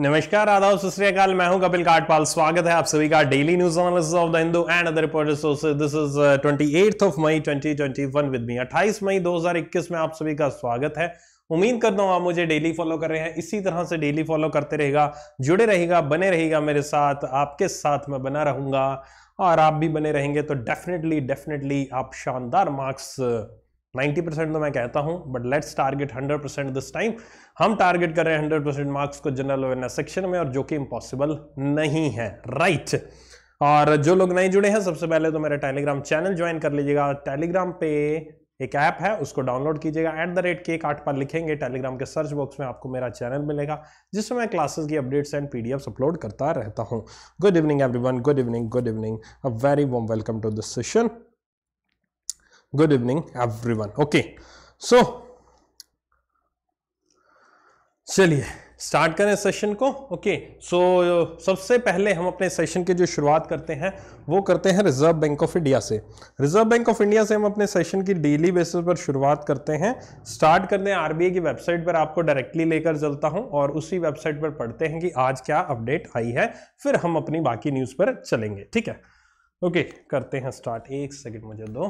नमस्कार आदाब सत मैं हूं कपिल काटपाल स्वागत है आप सभी का daily news analysis of the Hindu and other report this is twenty eight of May 2021 with me 28 मई 2021 में आप सभी का स्वागत है उम्मीद करता हूँ आप मुझे डेली फॉलो कर रहे हैं इसी तरह से डेली फॉलो करते रहेगा जुड़े रहेगा बने रहेगा मेरे साथ आपके साथ मैं बना रहूंगा और आप भी बने रहेंगे तो डेफिनेटली डेफिनेटली आप शानदार मार्क्स 90 परसेंट तो मैं कहता हूं but let's target 100 percent this time हम टारगेट कर रहे हैं 100 परसेंट मार्क्स को जनरल अवेयरनेस सेक्शन में और जो कि इम्पॉसिबल नहीं है राइट right. और जो लोग नहीं जुड़े हैं सबसे पहले तो मेरे टेलीग्राम चैनल ज्वाइन कर लीजिएगा टेलीग्राम पे एक ऐप है उसको डाउनलोड कीजिएगा एट द रेट केक आठ पर लिखेंगे टेलीग्राम के सर्च बॉक्स में आपको मेरा चैनल मिलेगा जिसमें मैं क्लासेस की अपडेट्स एंड पीडीएफ्स अपलोड करता रहता हूँ good evening everyone good evening good evening a very warm welcome to this session good evening everyone okay so चलिए स्टार्ट करें सेशन को ओके सो सबसे पहले हम अपने सेशन की जो शुरुआत करते हैं वो करते हैं रिजर्व बैंक ऑफ इंडिया से रिजर्व बैंक ऑफ इंडिया से हम अपने सेशन की डेली बेसिस पर शुरुआत करते हैं स्टार्ट करते हैं आरबीआई की वेबसाइट पर आपको डायरेक्टली लेकर चलता हूं और उसी वेबसाइट पर पढ़ते हैं कि आज क्या अपडेट आई है फिर हम अपनी बाकी न्यूज़ पर चलेंगे ठीक है ओके करते हैं स्टार्ट एक सेकेंड मुझे दो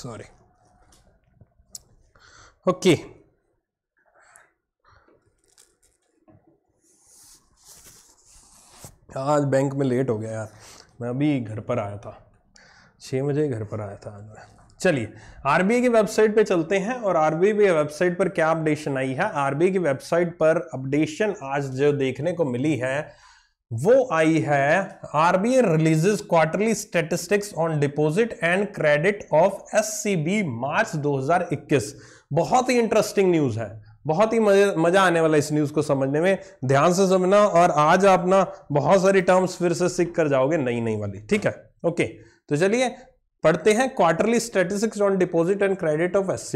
sorry okay हाँ, आज बैंक में लेट हो गया यार मैं अभी घर पर आया था छः बजे घर पर आया था आज मैं चलिए आरबीआई की वेबसाइट पे चलते हैं और आरबीआई की वेबसाइट पर क्या अपडेशन आई है आरबीआई की वेबसाइट पर अपडेशन आज जो देखने को मिली है वो आई है RBI releases quarterly statistics on deposit and credit of SCB March 2021 बहुत ही इंटरेस्टिंग न्यूज है बहुत ही मजा आने वाला इस न्यूज को समझने में ध्यान से समझना और आज आप ना बहुत सारी टर्म्स फिर से सीख कर जाओगे नई नई वाली ठीक है ओके तो चलिए पढ़ते हैं quarterly statistics on deposit and credit of S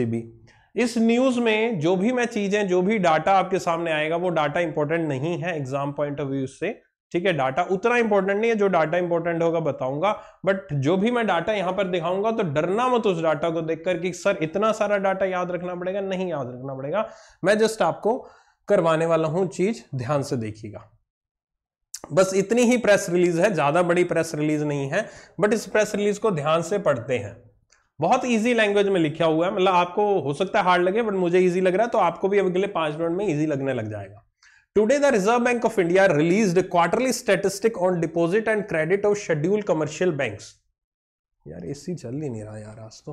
इस न्यूज में जो भी मैं चीजें जो भी डाटा आपके सामने आएगा वो डाटा इंपॉर्टेंट नहीं है एग्जाम पॉइंट ऑफ व्यू से ठीक है डाटा उतना इंपॉर्टेंट नहीं है जो डाटा इंपॉर्टेंट होगा बताऊंगा बट जो भी मैं डाटा यहां पर दिखाऊंगा तो डरना मत उस डाटा को देखकर कि सर इतना सारा डाटा याद रखना पड़ेगा नहीं याद रखना पड़ेगा मैं जस्ट आपको करवाने वाला हूं चीज ध्यान से देखिएगा बस इतनी ही प्रेस रिलीज है ज्यादा बड़ी प्रेस रिलीज नहीं है बट इस प्रेस रिलीज को ध्यान से पढ़ते हैं बहुत इजी लैंग्वेज में लिखा हुआ है मतलब आपको हो सकता है हार्ड लगे बट मुझे इजी लग रहा है तो आपको भी अगले पांच मिनट में इजी लगने लग जाएगा Today, the Reserve Bank of India released a quarterly statistic on deposit and credit of scheduled commercial banks. यार एसी चल ही नहीं रहा यार आज तो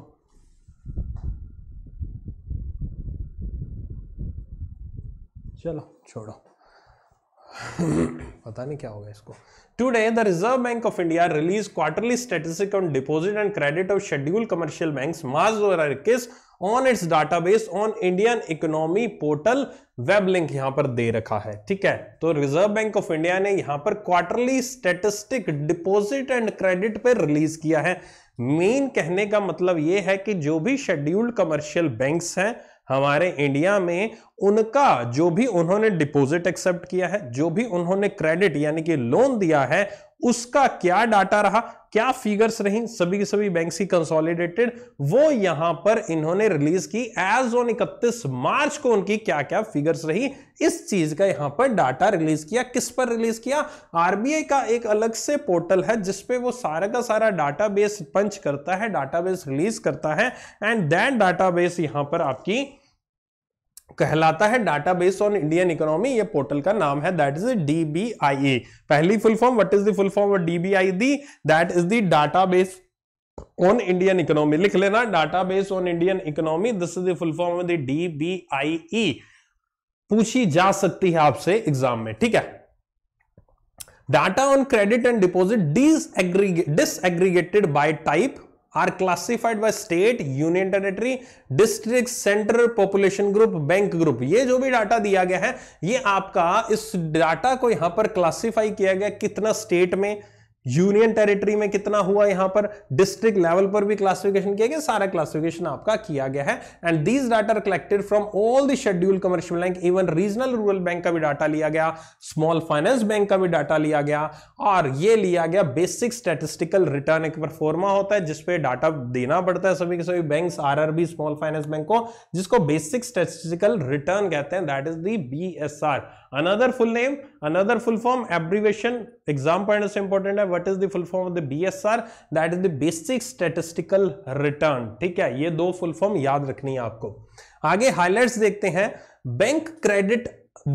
चलो छोड़ो पता नहीं क्या होगा इसको today the Reserve Bank of India release quarterly statistic on deposit and credit of schedule commercial banks March दो हजार इक्कीस on its database on Indian economy portal web link यहां पर दे रखा है ठीक है तो रिजर्व बैंक ऑफ इंडिया ने यहां पर quarterly statistic deposit and credit पर रिलीज किया है मेन कहने का मतलब यह है कि जो भी शेड्यूल्ड कमर्शियल बैंक्स हैं हमारे इंडिया में उनका जो भी उन्होंने डिपॉजिट एक्सेप्ट किया है जो भी उन्होंने क्रेडिट यानी कि लोन दिया है उसका क्या डाटा रहा क्या फिगर्स रही सभी की सभी बैंक कंसोलिडेटेड वो यहां पर इन्होंने रिलीज की एज ऑन इकतीस मार्च को उनकी क्या क्या फिगर्स रही इस चीज का यहां पर डाटा रिलीज किया किस पर रिलीज किया आरबीआई का एक अलग से पोर्टल है जिसपे वो सारा का सारा डाटाबेस पंच करता है डाटाबेस रिलीज करता है एंड दैट डाटाबेस यहां पर आपकी कहलाता है data base on Indian economy ये पोर्टल का नाम है दैट इज ए पहली full form what is the full form B I D that is data base on Indian economy लिख लेना data base on Indian economy this is the full form of I E पूछी जा सकती है आपसे exam में ठीक है data on credit and deposit disaggregated by type are classified by state union territory district center population group bank group ये जो भी डाटा दिया गया है ये आपका इस डाटा को यहां पर क्लासिफाई किया गया कितना स्टेट में यूनियन टेरिटरी में कितना हुआ यहां पर डिस्ट्रिक्ट लेवल पर भी क्लासिफिकेशन किया गया सारा क्लासिफिकेशन आपका किया गया है and these data are collected from all the schedule commercial bank even regional rural bank का भी डाटा लिया गया स्मॉल फाइनेंस बैंक का भी डाटा लिया गया और ये लिया गया बेसिक स्टेटिस्टिकल रिटर्न एक परफॉर्मा होता है जिसपे डाटा देना पड़ता है सभी के सभी bank are small finance bank को जिसको बेसिक स्टेटिस्टिकल रिटर्न कहते हैं that is the B another full name another full form abbreviation exam point is important hai what is the full form of the bsr that is the basic statistical return theek hai ye do full form yaad rakhni hai aapko aage highlights dekhte hain bank credit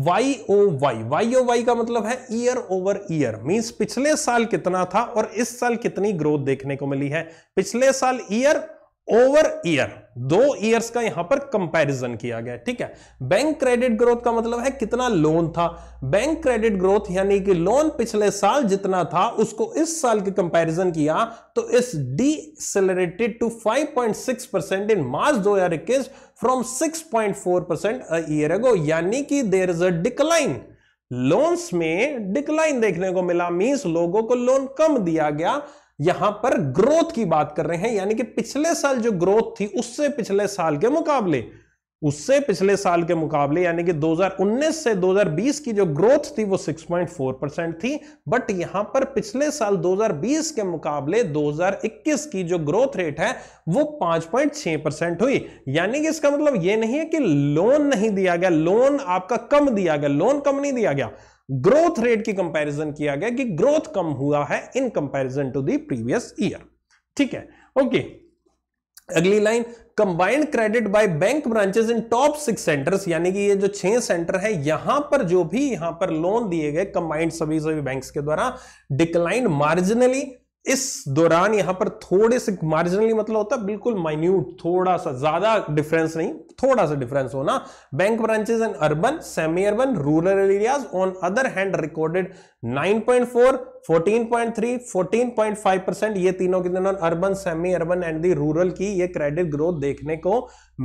Y O Y Y O Y का मतलब है year over year means पिछले साल कितना था और इस साल कितनी ग्रोथ देखने को मिली है पिछले साल ईयर ओवर ईयर दो ईयर्स का यहां पर कंपैरिजन किया गया ठीक है बैंक क्रेडिट ग्रोथ का मतलब है कितना लोन था बैंक क्रेडिट ग्रोथ यानी कि लोन पिछले साल जितना था उसको इस साल के कंपैरिजन किया तो इस decelerated to 5.6 percent in March 2021 from 6.4 percent a year ago यानी कि there is a decline loans में डिक्लाइन देखने को मिला मीन्स लोगों को लोन कम दिया गया यहां पर ग्रोथ की बात कर रहे हैं यानी कि पिछले साल जो ग्रोथ थी उससे पिछले साल के मुकाबले उससे पिछले साल के मुकाबले यानी कि 2019 से 2020 की जो ग्रोथ थी वो 6.4 परसेंट थी बट यहां पर पिछले साल 2020 के मुकाबले 2021 की जो ग्रोथ रेट है वो 5.6 परसेंट हुई यानी कि इसका मतलब ये नहीं है कि लोन नहीं दिया गया लोन आपका कम दिया गया लोन कम नहीं दिया गया ग्रोथ रेट की कंपैरिजन किया गया कि ग्रोथ कम हुआ है in comparison to the previous year ठीक है ओके अगली line combined credit by bank branches in top six centers यानी कि ये जो छह सेंटर है यहां पर जो भी यहां पर लोन दिए गए कंबाइंड सभी सभी बैंक्स के द्वारा डिक्लाइन मार्जिनली इस दौरान यहां पर थोड़े से मार्जिनली मतलब होता है बिल्कुल माइन्यूट थोड़ा सा ज्यादा डिफरेंस नहीं थोड़ा सा डिफरेंस होना bank branches in urban semi urban rural areas on other hand recorded 9.4 14.3 14.5 percent ये तीनों के तीनों urban semi urban and the rural की ये क्रेडिट ग्रोथ देखने को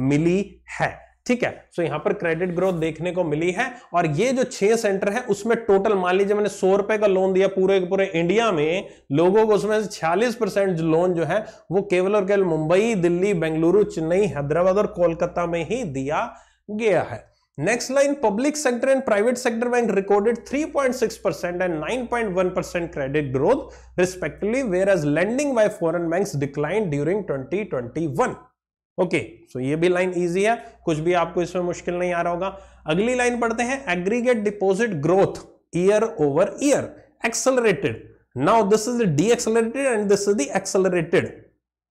मिली है ठीक है सो so, यहां पर क्रेडिट ग्रोथ देखने को मिली है और ये जो छह सेंटर है उसमें टोटल मान लीजिए मैंने सौ रुपए का लोन दिया पूरे पूरे इंडिया में लोगों को उसमें से छियालीस परसेंट लोन जो है वो केवल और केवल मुंबई दिल्ली बेंगलुरु चेन्नई हैदराबाद और कोलकाता में ही दिया गया है next line public sector and private sector bank recorded 3.6 percent and 9.1 percent credit growth respectively whereas lending by foreign banks decline during 2021 okay so ये भी लाइन इजी है कुछ भी आपको इसमें मुश्किल नहीं आ रहा होगा अगली लाइन पढ़ते हैं aggregate deposit growth year over year accelerated now this is decelerated and this is the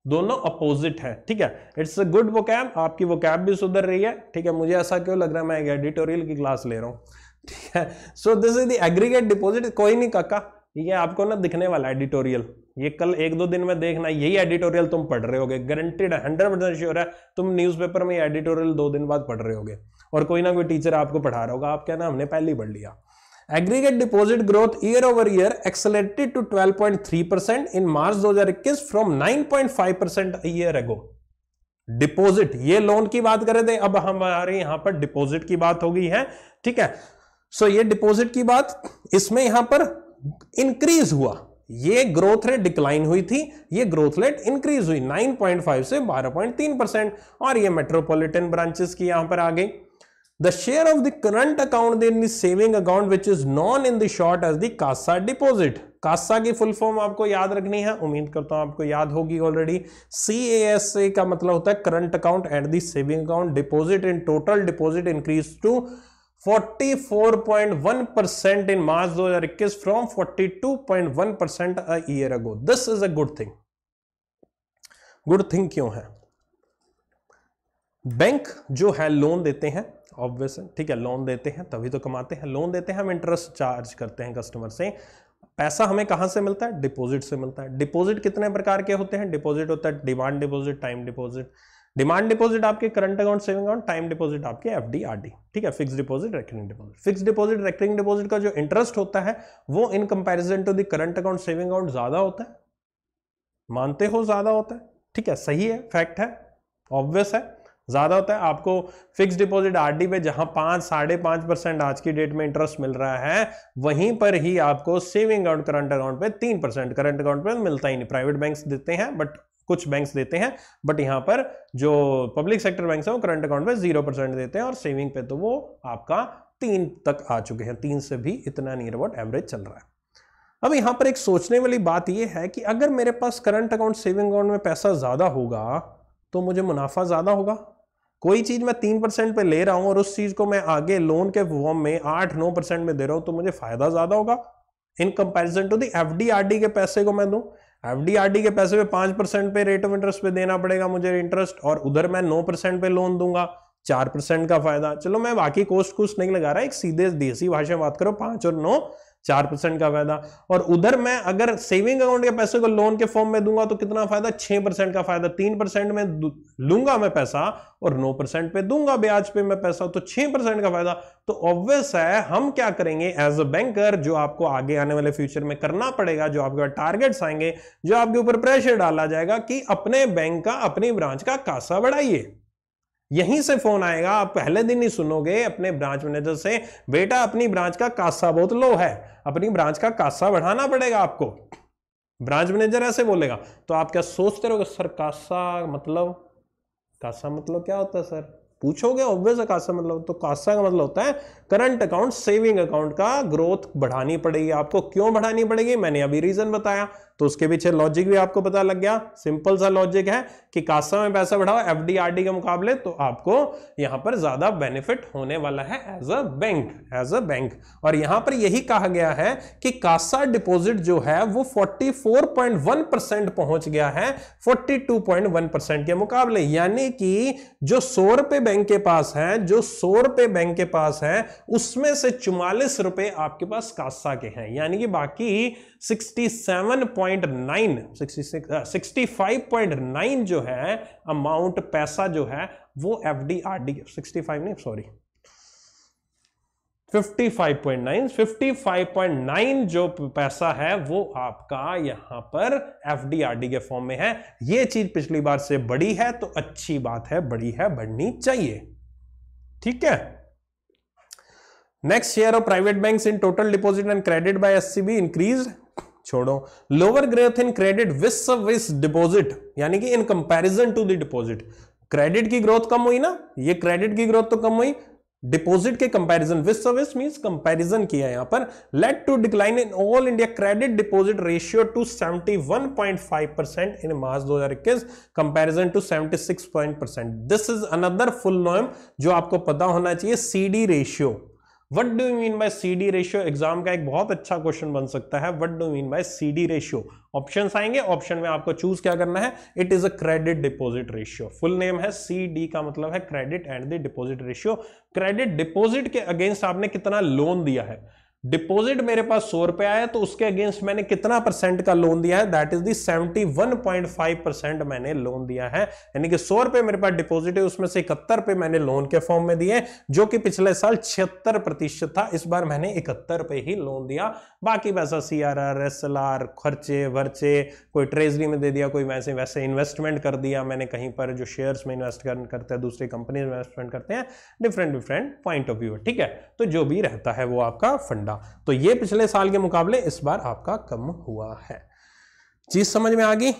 दोनों अपोजिट है ठीक है इट्स अ गुड कैब आपकी कैब भी सुधर रही है ठीक है मुझे ऐसा क्यों लग रहा है मैं एडिटोरियल की क्लास ले रहा हूं ठीक है so this is the aggregate deposit कोई नहीं काका ठीक है आपको ना दिखने वाला एडिटोरियल ये कल एक दो दिन में देखना यही एडिटोरियल तुम पढ़ रहे होगे गारंटेड हंड्रेड परसेंट श्योर है तुम न्यूज़पेपर में एडिटोरियल दो दिन बाद पढ़ रहे होगे और कोई ना कोई टीचर आपको पढ़ा रहा होगा आप कहना हमने पहले ही पढ़ लिया aggregate deposit growth year over year accelerated to 12.3 percent in March 2021 from 9.5 percent year ago deposit ये लोन की बात कर थे अब हमारे यहां पर डिपोजिट की बात हो गई है ठीक है सो so, ये डिपॉजिट की बात इसमें यहां पर इंक्रीज हुआ ये ग्रोथ रेट डिक्लाइन हुई थी ये ग्रोथ रेट इंक्रीज हुई 9.5 से 12.3 परसेंट और ये मेट्रोपॉलिटन ब्रांचेस की यहां पर आ गई the share of the current account in the saving account which is known in the short as the CASA deposit CASA की फुल फॉर्म आपको याद रखनी है उम्मीद करता हूं आपको याद होगी ऑलरेडी सी एस ए का मतलब होता है current account and the saving account deposit in total deposit increase to 44.1 percent in March 2021 from 42.1 percent a year ago. This is a good thing. Good thing क्यों है bank जो है loan देते हैं ऑब्वियस ठीक है लोन देते हैं तभी तो कमाते हैं लोन देते हैं हम इंटरेस्ट चार्ज करते हैं कस्टमर से पैसा हमें कहां से मिलता है डिपॉजिट से मिलता है डिपॉजिट कितने प्रकार के होते हैं डिपॉजिट होता है demand deposit time deposit demand deposit आपके current account saving account time deposit आपके एफ डी आर डी ठीक है fix deposit recurring deposit fix deposit recurring deposit का जो इंटरेस्ट होता है वो in comparison to the current account saving account ज्यादा होता है मानते हो ज्यादा होता है ठीक है सही है फैक्ट है ऑब्वियस है ज़्यादा होता है आपको फिक्स डिपॉजिट आरडी पे जहां पांच साढ़े पांच परसेंट आज की डेट में इंटरेस्ट मिल रहा है वहीं पर ही आपको सेविंग अकाउंट करंट अकाउंट पे तीन परसेंट करंट अकाउंट पे मिलता ही नहीं प्राइवेट बैंक्स देते हैं बट कुछ बैंक्स देते हैं बट यहाँ पर जो पब्लिक सेक्टर बैंक्स हैं वो करंट अकाउंट में जीरो परसेंट देते हैं और सेविंग पे तो वो आपका तीन तक आ चुके हैं तीन से भी इतना नियर अबाउट एवरेज चल रहा है अब यहाँ पर एक सोचने वाली बात यह है कि अगर मेरे पास करंट अकाउंट सेविंग अकाउंट में पैसा ज़्यादा होगा तो मुझे मुनाफा ज़्यादा होगा कोई चीज़ मैं तीन परसेंट पर ले रहा हूँ और उस चीज़ को मैं आगे लोन के फॉर्म में आठ नौ परसेंट में दे रहा हूँ तो मुझे फ़ायदा ज़्यादा होगा in comparison to the F D के पैसे को मैं दूँ एफडीआरडी के पैसे पे पांच परसेंट पे रेट ऑफ इंटरेस्ट पे देना पड़ेगा मुझे इंटरेस्ट और उधर मैं नौ परसेंट पे लोन दूंगा चार परसेंट का फायदा चलो मैं बाकी कोस्ट कुछ नहीं लगा रहा एक सीधे देसी भाषा में बात करो पांच और नौ चार परसेंट का फायदा और उधर मैं अगर सेविंग अकाउंट के पैसे को लोन के फॉर्म में दूंगा तो कितना फायदा छह परसेंट का फायदा तीन परसेंट में लूंगा मैं पैसा और नौ परसेंट पे दूंगा ब्याज पे मैं पैसा तो छह परसेंट का फायदा तो ऑब्वियस है हम क्या करेंगे एज अ बैंकर जो आपको आगे आने वाले फ्यूचर में करना पड़ेगा जो आपके पास टारगेट्स आएंगे जो आपके ऊपर प्रेशर डाला जाएगा कि अपने बैंक का अपनी ब्रांच का कासा बढ़ाइए यहीं से फोन आएगा आप पहले दिन ही सुनोगे अपने ब्रांच मैनेजर से बेटा अपनी ब्रांच का कासा बहुत लो है अपनी ब्रांच का कासा बढ़ाना पड़ेगा आपको ब्रांच मैनेजर ऐसे बोलेगा तो आप क्या सोचते रहोगे सर कासा मतलब कासा मतलब क्या होता है सर पूछोगे ऑब्वियस कासा मतलब तो कासा का मतलब होता है करंट अकाउंट सेविंग अकाउंट का ग्रोथ बढ़ानी पड़ेगी आपको क्यों बढ़ानी पड़ेगी मैंने अभी रीजन बताया तो उसके पीछे लॉजिक भी आपको पता लग गया सिंपल सा लॉजिक है कि कासा में पैसा बढ़ाओ एफ डी के मुकाबले तो आपको यहां पर ज्यादा बेनिफिट होने वाला है as a bank as a bank और यहां पर यही कहा गया है कि कासा डिपोजिट जो है वो 44.1 परसेंट पहुंच गया है 42.1 परसेंट के मुकाबले यानी कि जो सौ रुपए बैंक के पास है जो सौ रुपए बैंक के पास है उसमें से चुमालीस रुपए आपके पास कासा के हैं यानी कि बाकी सिक्सटी सेवन पॉइंट 65.9 uh, जो है अमाउंट पैसा जो है वो F D R D sixty five नहीं सॉरी 55.9 55.9 जो पैसा है वो आपका यहां पर एफडीआरडी के फॉर्म में है ये चीज पिछली बार से बड़ी है तो अच्छी बात है बड़ी है बढ़नी चाहिए ठीक है next share of private banks in total deposit and credit by SCB increase छोड़ो lower growth in credit vis vis deposit यानी कि in comparison to the deposit credit की ग्रोथ कम हुई ना ये क्रेडिट की ग्रोथ तो कम हुई डिपॉजिट के कंपैरिजन विस सर्विस मींस कंपैरिजन किया यहां पर led to decline in all India credit deposit ratio to 71.5 percent in March 2021 comparison to 76 percent this is another full name जो आपको पता होना चाहिए CD ratio what do you mean by C D ratio exam का एक बहुत अच्छा question बन सकता है what do mean by C D ratio option आएंगे ऑप्शन में आपको चूज क्या करना है it is a credit deposit ratio full name है सी डी का मतलब है credit and the deposit ratio credit deposit के अगेंस्ट आपने कितना लोन दिया है डिपॉजिट मेरे पास सौ रुपया है तो उसके अगेंस्ट मैंने कितना परसेंट का लोन दिया है that is the one point five percent मैंने लोन दिया है यानी कि सौ रुपए मेरे पास डिपॉजिट है उसमें से इकहत्तर रुपए मैंने लोन के फॉर्म में दिए जो कि पिछले साल छिहत्तर प्रतिशत था इस बार मैंने इकहत्तर रुपए ही लोन दिया बाकी पैसा C R R S L R खर्चे वर्चे कोई ट्रेजरी में दे दिया कोई वैसे वैसे इन्वेस्टमेंट कर दिया मैंने कहीं पर जो शेयर्स में इन्वेस्ट करते हैं दूसरी कंपनी में इन्वेस्टमेंट करते हैं different different point of view ठीक है तो जो भी रहता है वो आपका फंड घटा तो ये पिछले साल के मुकाबले इस बार आपका कम हुआ है चीज समझ में आ गई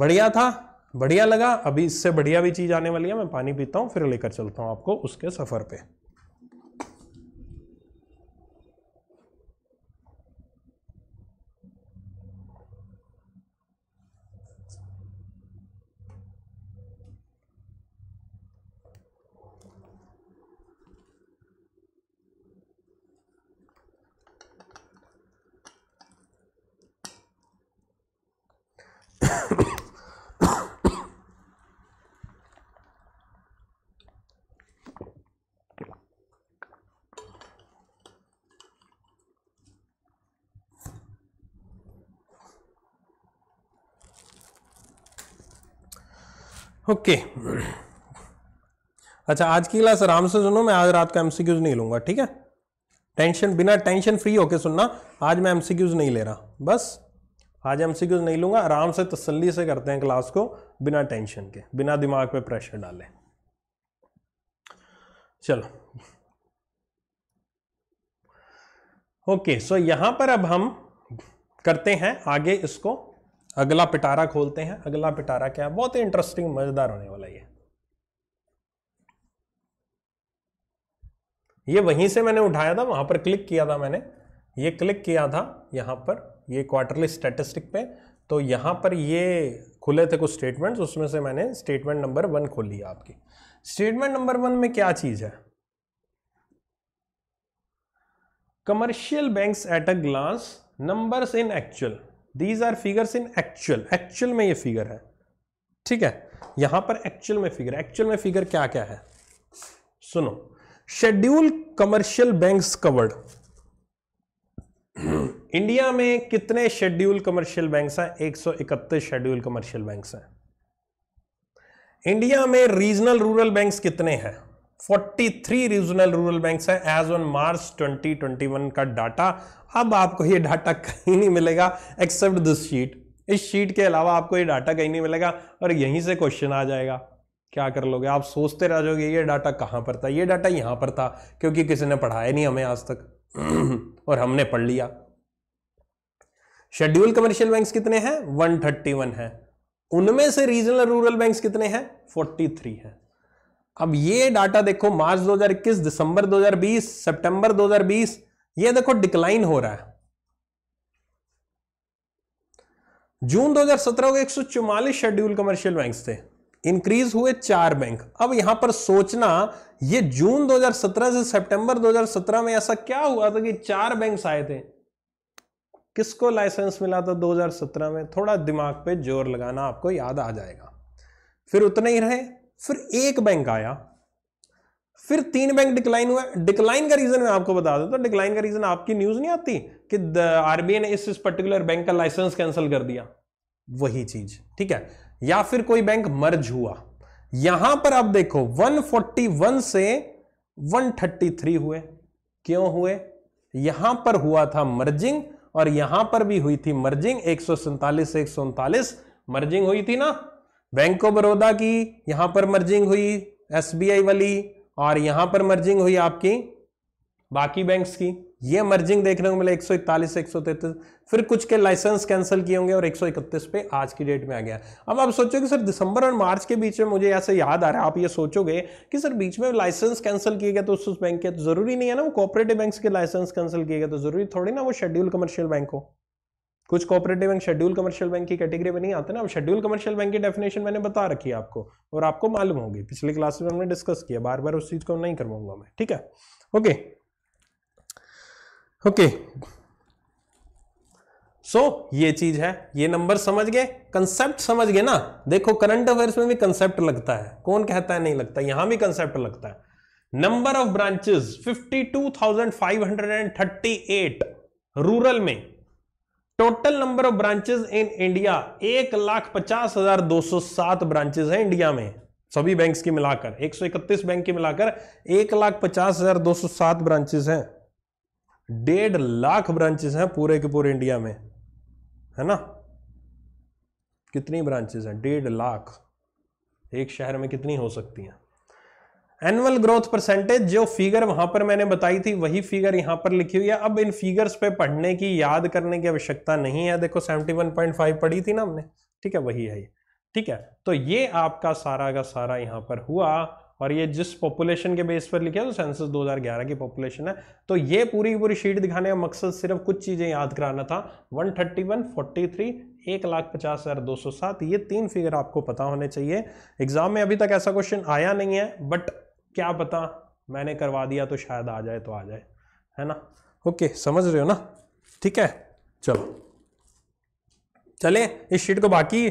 बढ़िया था बढ़िया लगा अभी इससे बढ़िया भी चीज आने वाली है मैं पानी पीता हूं फिर लेकर चलता हूं आपको उसके सफर पे ओके okay. अच्छा आज की क्लास आराम से सुनो मैं आज रात का एमसीक्यूज नहीं लूंगा ठीक है टेंशन बिना टेंशन फ्री होके सुनना आज मैं एमसीक्यूज नहीं ले रहा बस आज एम नहीं लूँगा आराम से तसल्ली से करते हैं क्लास को बिना टेंशन के बिना दिमाग पे प्रेशर डाले चलो ओके सो यहाँ पर अब हम करते हैं आगे इसको अगला पिटारा खोलते हैं अगला पिटारा क्या है बहुत ही इंटरेस्टिंग मज़ेदार होने वाला ये ये वहीं से मैंने उठाया था वहां पर क्लिक किया था मैंने ये क्लिक किया था यहां पर ये क्वार्टरली स्टेटिस्टिक पे तो यहाँ पर ये खुले थे कुछ स्टेटमेंट्स उसमें से मैंने स्टेटमेंट नंबर वन खोल लिया आपकी स्टेटमेंट नंबर वन में क्या चीज है commercial banks at a glance numbers in actual these are figures in actual actual में ये फिगर है ठीक है यहां पर एक्चुअल में फिगर एक्चुअल में फिगर क्या क्या है सुनो schedule commercial banks covered India में कितने शेड्यूल कमर्शियल बैंक्स हैं एक सौ इकतीस शेड्यूल कमर्शियल बैंक्स हैं इंडिया में रीजनल रूरल बैंक्स कितने हैं 43 रीजनल रूरल बैंक्स हैं एज ऑन मार्च 2021 का डाटा अब आपको ये डाटा कहीं नहीं मिलेगा एक्सेप्ट दिस शीट इस शीट के अलावा आपको ये डाटा कहीं नहीं मिलेगा और यहीं से क्वेश्चन आ जाएगा क्या कर लोगे आप सोचते रह जाओगे ये डाटा कहां पर था ये डाटा यहां पर था क्योंकि किसी ने पढ़ाया नहीं हमें आज तक और हमने पढ़ लिया शेड्यूल कमर्शियल बैंक्स कितने हैं 131 है उनमें से रीजनल रूरल बैंक्स कितने हैं 43 है अब ये डाटा देखो मार्च 2021 दिसंबर 2020 सितंबर 2020 ये देखो डिक्लाइन हो रहा है जून 2017 को एक शेड्यूल कमर्शियल बैंक्स थे इंक्रीज हुए चार बैंक अब यहां पर सोचना ये जून 2017 से सितंबर 2017 में ऐसा क्या हुआ था कि चार बैंक्स आए थे किसको लाइसेंस मिला था 2017 में थोड़ा दिमाग पे जोर लगाना आपको याद आ जाएगा फिर उतने ही रहे फिर एक बैंक आया फिर तीन बैंक डिक्लाइन हुआ डिक्लाइन का रीजन मैं आपको बता देता तो डिक्लाइन का रीजन आपकी न्यूज नहीं आती कि आरबीआई ने इस इस पर्टिकुलर बैंक का लाइसेंस कैंसिल कर दिया वही चीज ठीक है या फिर कोई बैंक मर्ज हुआ यहां पर आप देखो 141 से 133 हुए क्यों हुए यहां पर हुआ था मर्जिंग और यहां पर भी हुई थी मर्जिंग एक से एक मर्जिंग हुई थी ना बैंक ऑफ बड़ौदा की यहां पर मर्जिंग हुई एसबीआई वाली और यहां पर मर्जिंग हुई आपकी बाकी बैंक्स की ये मर्जिंग देखने को मिला 141 से 133 फिर कुछ के लाइसेंस कैंसिल किए होंगे और 131 पे आज की डेट में आ गया अब आप सोचोगे सर दिसंबर और मार्च के बीच में मुझे ऐसे याद आ रहा है आप ये सोचोगे कि सर बीच में लाइसेंस कैंसिल किए गए तो उस बैंक के तो जरूरी नहीं है ना वो कॉपरेटिव बैंक के लाइसेंस कैंसिल किए गए तो जरूरी थोड़ी ना वो शेड्यूल कमर्शियल बैंक हो कुछ cooperative bank schedule commercial bank की कैटेगरी में नहीं आते ना अब शेड्यूल कमर्शियल बैंक की डेफिनेशन मैंने बता रखी है आपको और आपको मालूम होगी पिछले क्लास में हमने डिस्कस किया बार बार उस चीज़ को नहीं करवाऊंगा मैं ठीक है ओके ओके सो ये चीज है ये नंबर समझ गए कंसेप्ट समझ गए ना देखो करंट अफेयर्स में भी कंसेप्ट लगता है कौन कहता है नहीं लगता यहां भी कंसेप्ट लगता है नंबर ऑफ ब्रांचेस 52,538 रूरल में total number of branches in India एक लाख पचास हजार दो सौ सात ब्रांचेस है इंडिया में सभी बैंक्स की मिलाकर 131 बैंक की मिलाकर एक लाख पचास हजार दो सौ सात ब्रांचेस हैं डेढ़ लाख ब्रांचेस हैं पूरे के पूरे इंडिया में है ना कितनी ब्रांचेस हैं डेढ़ लाख एक शहर में कितनी हो सकती हैं एनुअल ग्रोथ परसेंटेज जो फिगर वहां पर मैंने बताई थी वही फिगर यहां पर लिखी हुई है अब इन फिगर्स पे पढ़ने की याद करने की आवश्यकता नहीं है देखो 71.5 पढ़ी थी ना हमने ठीक है वही है ठीक है तो ये आपका सारा का सारा यहां पर हुआ और ये जिस पॉपुलेशन के बेस पर लिखे तो सेंसस 2011 की पॉपुलेशन है तो ये पूरी पूरी शीट दिखाने का मकसद सिर्फ कुछ चीज़ें याद कराना था 131, 43, एक लाख पचास हज़ार दो सौ सात ये तीन फिगर आपको पता होने चाहिए एग्जाम में अभी तक ऐसा क्वेश्चन आया नहीं है बट क्या पता मैंने करवा दिया तो शायद आ जाए तो आ जाए है ना ओके समझ रहे हो ना ठीक है चलो चले इस शीट को बाकी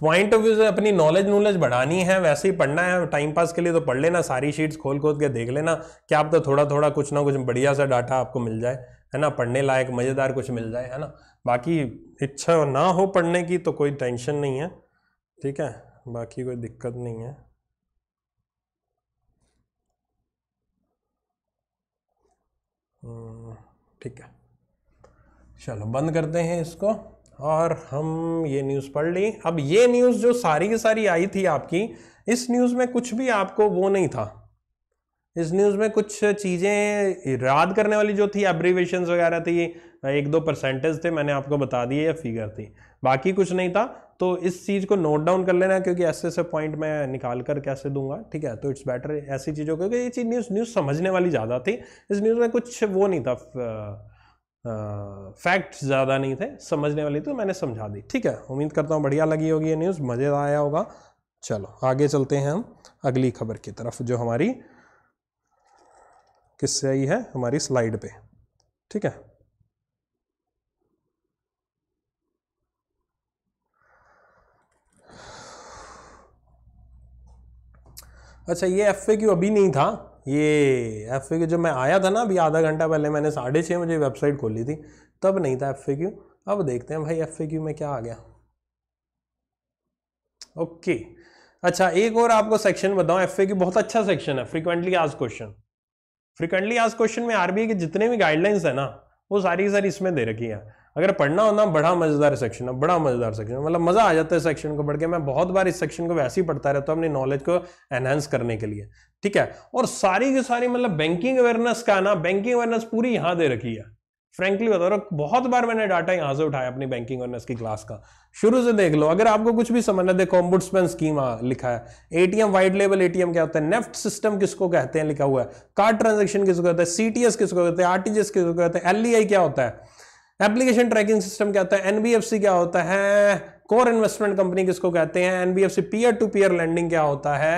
पॉइंट ऑफ व्यू से अपनी नॉलेज नॉलेज बढ़ानी है वैसे ही पढ़ना है टाइम पास के लिए तो पढ़ लेना सारी शीट्स खोल खोल के देख लेना क्या आप तो थोड़ा थोड़ा कुछ ना कुछ बढ़िया सा डाटा आपको मिल जाए है ना पढ़ने लायक मज़ेदार कुछ मिल जाए है ना बाकी इच्छा ना हो पढ़ने की तो कोई टेंशन नहीं है ठीक है बाकी कोई दिक्कत नहीं है हम्म, ठीक है चलो बंद करते हैं इसको और हम ये न्यूज़ पढ़ ली अब ये न्यूज़ जो सारी की सारी आई थी आपकी इस न्यूज़ में कुछ भी आपको वो नहीं था इस न्यूज़ में कुछ चीज़ें याद करने वाली जो थी एब्रीवेशन वगैरह थी एक दो परसेंटेज थे मैंने आपको बता दिए या फिगर थी बाकी कुछ नहीं था तो इस चीज़ को नोट डाउन कर लेना क्योंकि ऐसे ऐसे पॉइंट मैं निकाल कर कैसे दूंगा ठीक है तो इट्स बेटर ऐसी चीज़ों क्योंकि ये चीज़ न्यूज़ न्यूज़ समझने वाली ज़्यादा थी इस न्यूज़ में कुछ वो नहीं था फैक्ट ज़्यादा नहीं थे समझने वाली तो मैंने समझा दी ठीक है उम्मीद करता हूँ बढ़िया लगी होगी ये न्यूज़ मज़ेदार आया होगा चलो आगे चलते हैं हम अगली खबर की तरफ जो हमारी किससे आई है हमारी स्लाइड पे ठीक है अच्छा ये एफ अभी नहीं था ये एफ क्यू जब मैं आया था ना अभी आधा घंटा पहले मैंने साढ़े छः बजे वेबसाइट खोली थी तब नहीं था एफ क्यू अब देखते हैं भाई एफ क्यू में क्या आ गया ओके अच्छा एक और आपको सेक्शन बताऊं एफ क्यू बहुत अच्छा सेक्शन है फ्रीक्वेंटली आज क्वेश्चन फ्रीक्वेंटली आज क्वेश्चन में आरबीआई के जितने भी गाइडलाइंस है ना वो सारी सारी इसमें दे रखी है अगर पढ़ना होना बड़ा मज़ेदार सेक्शन है बड़ा मज़ेदार सेक्शन मतलब मज़ा आ जाता है सेक्शन को पढ़ के मैं बहुत बार इस सेक्शन को वैसे ही पढ़ता रहता हूँ अपनी नॉलेज को एनहेंस करने के लिए ठीक है और सारी की सारी मतलब बैंकिंग अवेयरनेस का ना बैंकिंग अवेयरनेस पूरी यहां दे रखी है फ्रेंकली बता रहा बहुत बार मैंने डाटा यहाँ से उठाया अपनी बैंकिंग अवेयरनेस की क्लास का शुरू से देख लो अगर आपको कुछ भी समझना देखो ऑम्बुड्समैन स्कीम लिखा है एटीएम वाइड लेवल एटीएम क्या होता है नेफ्ट सिस्टम किसको कहते हैं लिखा हुआ है कार्ड ट्रांजेक्शन किसको कहते हैं सीटीएस किसको कहते हैं आरटीजीएस किसको कहते हैं एलईआई e क्या होता है एप्लीकेशन ट्रैकिंग सिस्टम क्या होता है एनबीएफसी क्या होता है कोर इन्वेस्टमेंट कंपनी किसको कहते हैं NBFC peer to peer lending क्या होता है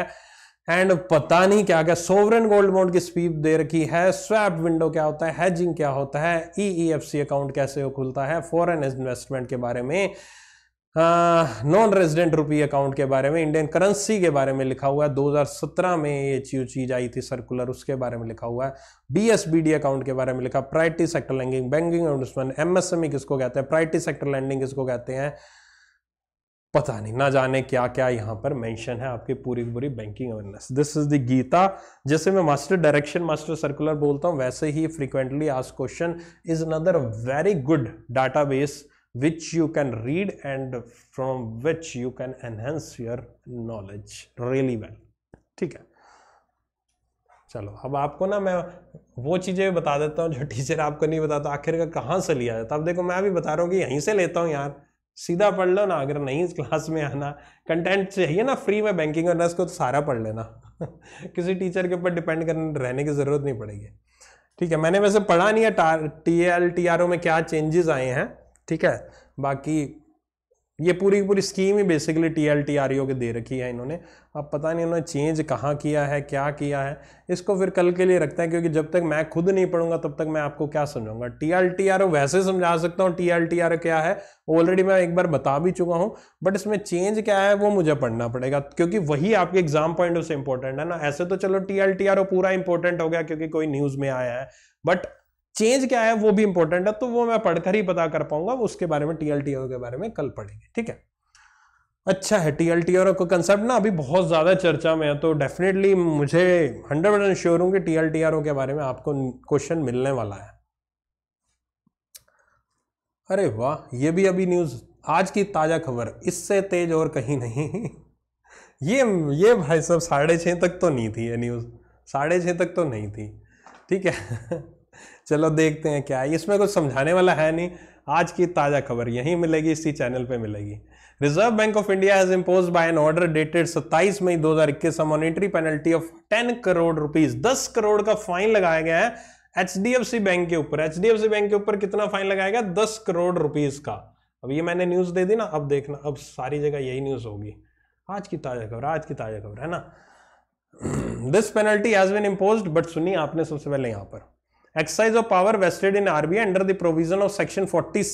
एंड पता नहीं क्या क्या सोवरन गोल्ड बॉन्ड की स्वीप दे रखी है स्वैप विंडो क्या होता है हैजिंग क्या होता है ईईएफसी e अकाउंट e कैसे खुलता है फॉरेन इन्वेस्टमेंट के बारे में नॉन रेजिडेंट रुपी अकाउंट के बारे में इंडियन करेंसी के बारे में लिखा हुआ है 2017 में ये चीज आई थी सर्कुलर उसके बारे में लिखा हुआ है बीएसबीडी अकाउंट के बारे में लिखा priority sector lending banking investment MSME किसको कहते हैं प्रायरिटी सेक्टर लैंडिंग किसको कहते हैं पता नहीं ना जाने क्या क्या यहाँ पर मेंशन है आपकी पूरी पूरी banking awareness this is the Gita जैसे मैं मास्टर डायरेक्शन मास्टर सर्कुलर बोलता हूँ वैसे ही फ्रीक्वेंटली आज question is another very good database which you can read and from which you can enhance your knowledge really well ठीक है चलो अब आपको ना मैं वो चीज़ें बता देता हूँ जो टीचर आपको नहीं बताता आखिर का कहाँ से लिया जाता अब देखो मैं भी बता रहा हूँ कि यहीं से लेता हूँ यार सीधा पढ़ लो ना अगर नहीं क्लास में आना कंटेंट चाहिए ना फ्री में बैंकिंग और नर्स को तो सारा पढ़ लेना किसी टीचर के ऊपर डिपेंड करने रहने की ज़रूरत नहीं पड़ेगी ठीक है मैंने वैसे पढ़ा नहीं है T L T R O में क्या चेंजेस आए हैं ठीक है बाकी ये पूरी की पूरी स्कीम ही basically T L T R के दे रखी है इन्होंने अब पता नहीं इन्होंने चेंज कहाँ किया है क्या किया है इसको फिर कल के लिए रखते हैं क्योंकि जब तक मैं खुद नहीं पढ़ूंगा तब तक मैं आपको क्या समझाऊंगा टी एल टी आर वैसे समझा सकता हूँ टी एल टी आर क्या है ऑलरेडी मैं एक बार बता भी चुका हूँ बट इसमें चेंज क्या है वो मुझे पढ़ना पड़ेगा क्योंकि वही आपके एग्जाम पॉइंट से इंपॉर्टेंट है ना ऐसे तो चलो टी एल टी आर पूरा इंपॉर्टेंट हो गया क्योंकि कोई न्यूज़ में आया है बट चेंज क्या है वो भी इंपॉर्टेंट है तो वो मैं पढ़कर ही पता कर पाऊंगा उसके बारे में टीएलटीओ के बारे में कल पढ़ेंगे ठीक है अच्छा है टीएलटीओ का कंसेप्ट ना अभी बहुत ज़्यादा चर्चा में है तो डेफिनेटली मुझे हंड्रेड परसेंट श्योर हूं कि टीएलटीआरओ के बारे में आपको क्वेश्चन मिलने वाला है अरे वाह ये भी अभी न्यूज़ आज की ताज़ा खबर इससे तेज और कहीं नहीं ये ये भाई साहब साढ़े छः तक तो नहीं थी ये न्यूज़ साढ़े छः तक तो नहीं थी ठीक है चलो देखते हैं क्या है इसमें कुछ समझाने वाला है नहीं आज की ताज़ा खबर यहीं मिलेगी इसी चैनल पे मिलेगी Reserve Bank of India has impose by an order dated 27 May 2021 हजार इक्कीस monetary penalty of 10 crore rupees 10 crore का फाइन लगाया गया है एच बैंक के ऊपर एच बैंक के ऊपर कितना फाइन लगाया गया दस करोड़ रुपीज का अब ये मैंने न्यूज़ दे दी ना अब देखना अब सारी जगह यही न्यूज़ होगी आज की ताज़ा खबर आज की ताज़ा खबर है ना this penalty has been impose but सुनिए आपने सबसे पहले यहां पर exercise of power vested in RBI under the provision of section 47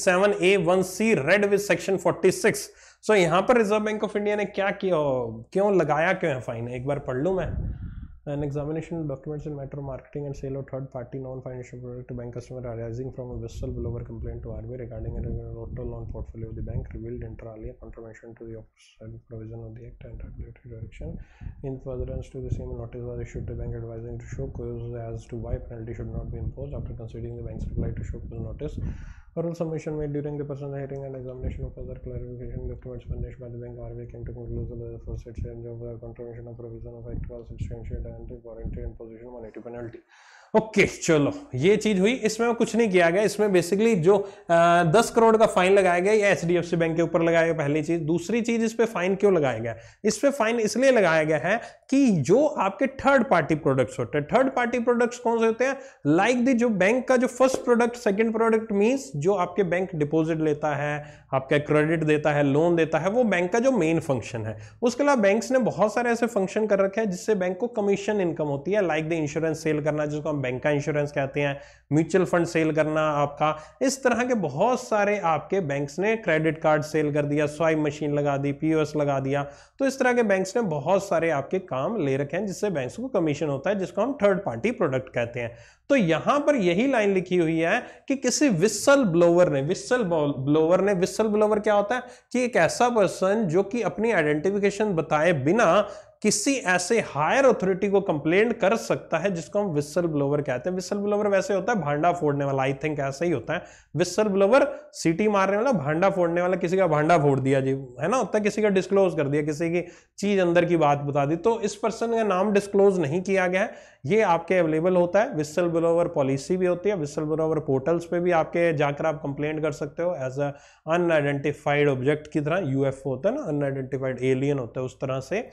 A one C read with section 46 so so, यहां पर रिजर्व बैंक ऑफ इंडिया ने क्या किया क्यों लगाया क्यों है फाइन एक बार पढ़ लू मैं An examination of documents in matter of marketing and sale of third party non financial product to bank customer arising from a whistleblower complaint to RBI regarding a total loan portfolio of the bank revealed inter alia contravention to the provision of the Act and regulatory direction. In furtherance to the same, notice was issued to bank advising to show cause as to why penalty should not be imposed after considering the bank's reply to show cause notice. Oral submission made during the personal hearing and examination of further clarification documents furnished by the bank RBI came to conclude that the first exchange of the confirmation of provision of Act 12 substantiated and warranty imposition monetary penalty. Okay okay, चलो ये चीज हुई इसमें कुछ नहीं किया गया इसमें बेसिकली जो आ, दस करोड़ का फाइन लगाया गया ये सी बैंक के ऊपर लगाया गया पहली चीज दूसरी चीज इस पर फाइन क्यों लगाया गया इस पर फाइन इसलिए लगाया गया है कि जो आपके थर्ड पार्टी प्रोडक्ट्स होते हैं थर्ड पार्टी प्रोडक्ट्स कौन से होते हैं लाइक दी जो बैंक का जो first product second product means जो आपके बैंक डिपोजिट लेता है आपका क्रेडिट देता है लोन देता है वो बैंक का जो मेन फंक्शन है उसके अलावा बैंक ने बहुत सारे ऐसे फंक्शन कर रखे हैं जिससे बैंक को कमीशन इनकम होती है लाइक द इंश्योरेंस सेल करना जिसको हम बैंक का इंश्योरेंस कहते हैं म्यूचुअल फंड सेल करना आपका इस तरह के बहुत सारे आपके बैंक्स ने क्रेडिट कार्ड सेल कर दिया स्वाइप मशीन लगा दी पीओएस लगा दिया तो इस तरह के बैंक्स ने बहुत सारे आपके काम ले रखे हैं जिससे बैंक्स को कमीशन होता है जिसको हम थर्ड पार्टी प्रोडक्ट कहते हैं तो यहां पर यही लाइन लिखी हुई है कि किसी विस्सल ब्लोवर ने विस्सल ब्लोवर ने विस्सल ब्लोवर क्या होता है कि एक ऐसा पर्सन जो कि अपनी आइडेंटिफिकेशन बताए बिना किसी ऐसे हायर अथॉरिटी को कंप्लेंट कर सकता है जिसको हम विसल ब्लोवर कहते हैं विसल ब्लोवर वैसे होता है भांडा फोड़ने वाला आई थिंक ऐसा ही होता है विसल ब्लोवर सीटी मारने वाला भांडा फोड़ने वाला किसी का भांडा फोड़ दिया जी है ना होता है किसी का डिस्क्लोज कर दिया किसी की चीज अंदर की बात बता दी तो इस पर्सन का नाम डिस्क्लोज नहीं किया गया है ये आपके अवेलेबल होता है विसल ब्लोवर पॉलिसी भी होती है विसल ब्लोवर पोर्टल्स पर भी आपके जाकर आप कंप्लेंट कर सकते हो एज अ अनआइडेंटिफाइड ऑब्जेक्ट की तरह यूएफ होता है ना अनआइडेंटिफाइड एलियन होता है उस तरह से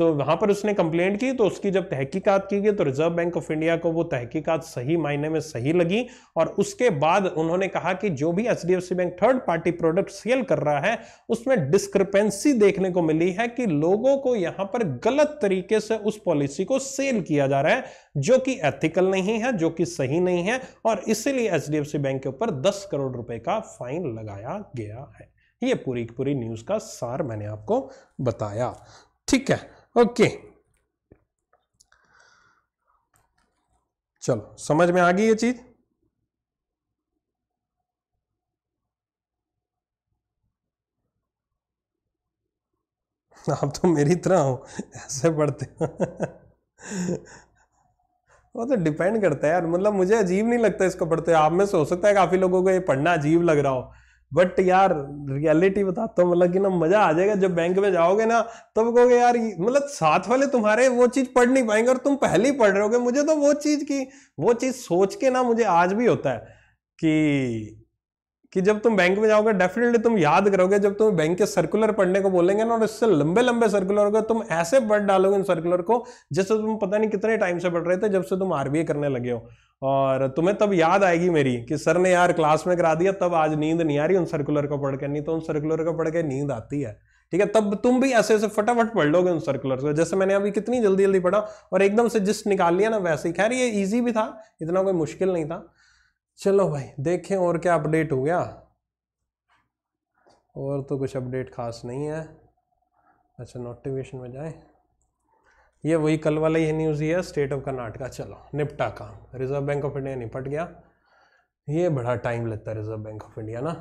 तो वहाँ पर उसने कंप्लेंट की तो उसकी जब तहकीकात की गई तो रिजर्व बैंक ऑफ इंडिया को वो तहकीकात सही मायने में सही लगी और उसके बाद उन्होंने कहा कि जो भी each bank third party product sale कर रहा है उसमें डिस्क्रिपेंसी देखने को मिली है कि लोगों को यहाँ पर गलत तरीके से उस पॉलिसी को सेल किया जा रहा है जो कि एथिकल नहीं है जो कि सही नहीं है और इसीलिए एच बैंक के ऊपर दस करोड़ रुपए का फाइन लगाया गया है ये पूरी पूरी न्यूज़ का सार मैंने आपको बताया ठीक है ओके चलो समझ में आ गई ये चीज आप तो मेरी तरह हो ऐसे पढ़ते वो तो डिपेंड करता है यार मतलब मुझे अजीब नहीं लगता इसको पढ़ते आप में से हो सकता है काफ़ी लोगों को ये पढ़ना अजीब लग रहा हो बट यार रियलिटी बताता हूँ मतलब कि ना मजा आ जाएगा जब बैंक में जाओगे ना तब तो कहोगे यार मतलब साथ वाले तुम्हारे वो चीज पढ़ नहीं पाएंगे और तुम पहले ही पढ़ रहे हो मुझे तो वो चीज की वो चीज सोच के ना मुझे आज भी होता है कि कि जब तुम बैंक में जाओगे डेफिनेटली तुम याद करोगे जब तुम बैंक के सर्कुलर पढ़ने को बोलेंगे ना और इससे लंबे लंबे सर्कुलर होगा तुम ऐसे पढ़ डालोगे इन सर्कुलर को जिससे तुम पता नहीं कितने टाइम से पढ़ रहे थे जब से तुम आरबीए करने लगे हो और तुम्हें तब याद आएगी मेरी कि सर ने यार क्लास में करा दिया तब आज नींद नहीं आ रही उन सर्कुलर को पढ़ के नहीं तो उन सर्कुलर को पढ़ के नींद आती है ठीक है तब तुम भी ऐसे ऐसे फटाफट पढ़ लोगे उन सर्कुलर को जैसे मैंने अभी कितनी जल्दी जल्दी पढ़ा और एकदम से जिस निकाल लिया ना वैसे ही खैर ये ईजी भी था इतना कोई मुश्किल नहीं था चलो भाई देखें और क्या अपडेट हो गया और तो कुछ अपडेट खास नहीं है अच्छा नोटिफिकेशन में जाए ये वही कल वाला ये न्यूज़ ही है स्टेट ऑफ कर्नाटका चलो निपटा काम रिजर्व बैंक ऑफ इंडिया निपट गया ये बड़ा टाइम लगता है रिजर्व बैंक ऑफ इंडिया ना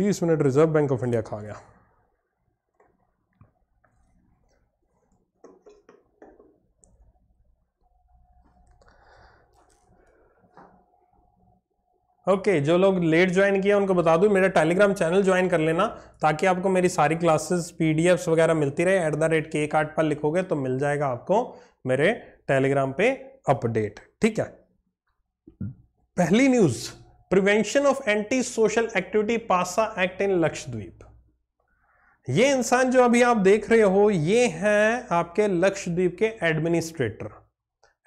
30 minute Reserve Bank of India खा गया ओके okay, जो लोग लेट ज्वाइन किया उनको बता दूं मेरा टेलीग्राम चैनल ज्वाइन कर लेना ताकि आपको मेरी सारी क्लासेस पीडीएफ्स वगैरह मिलती रहे एट द रेट के कार्ड पर लिखोगे तो मिल जाएगा आपको मेरे टेलीग्राम पे अपडेट ठीक है पहली news prevention of anti social activity PASA act in Lakshadweep ये इंसान जो अभी आप देख रहे हो ये हैं आपके लक्षद्वीप के एडमिनिस्ट्रेटर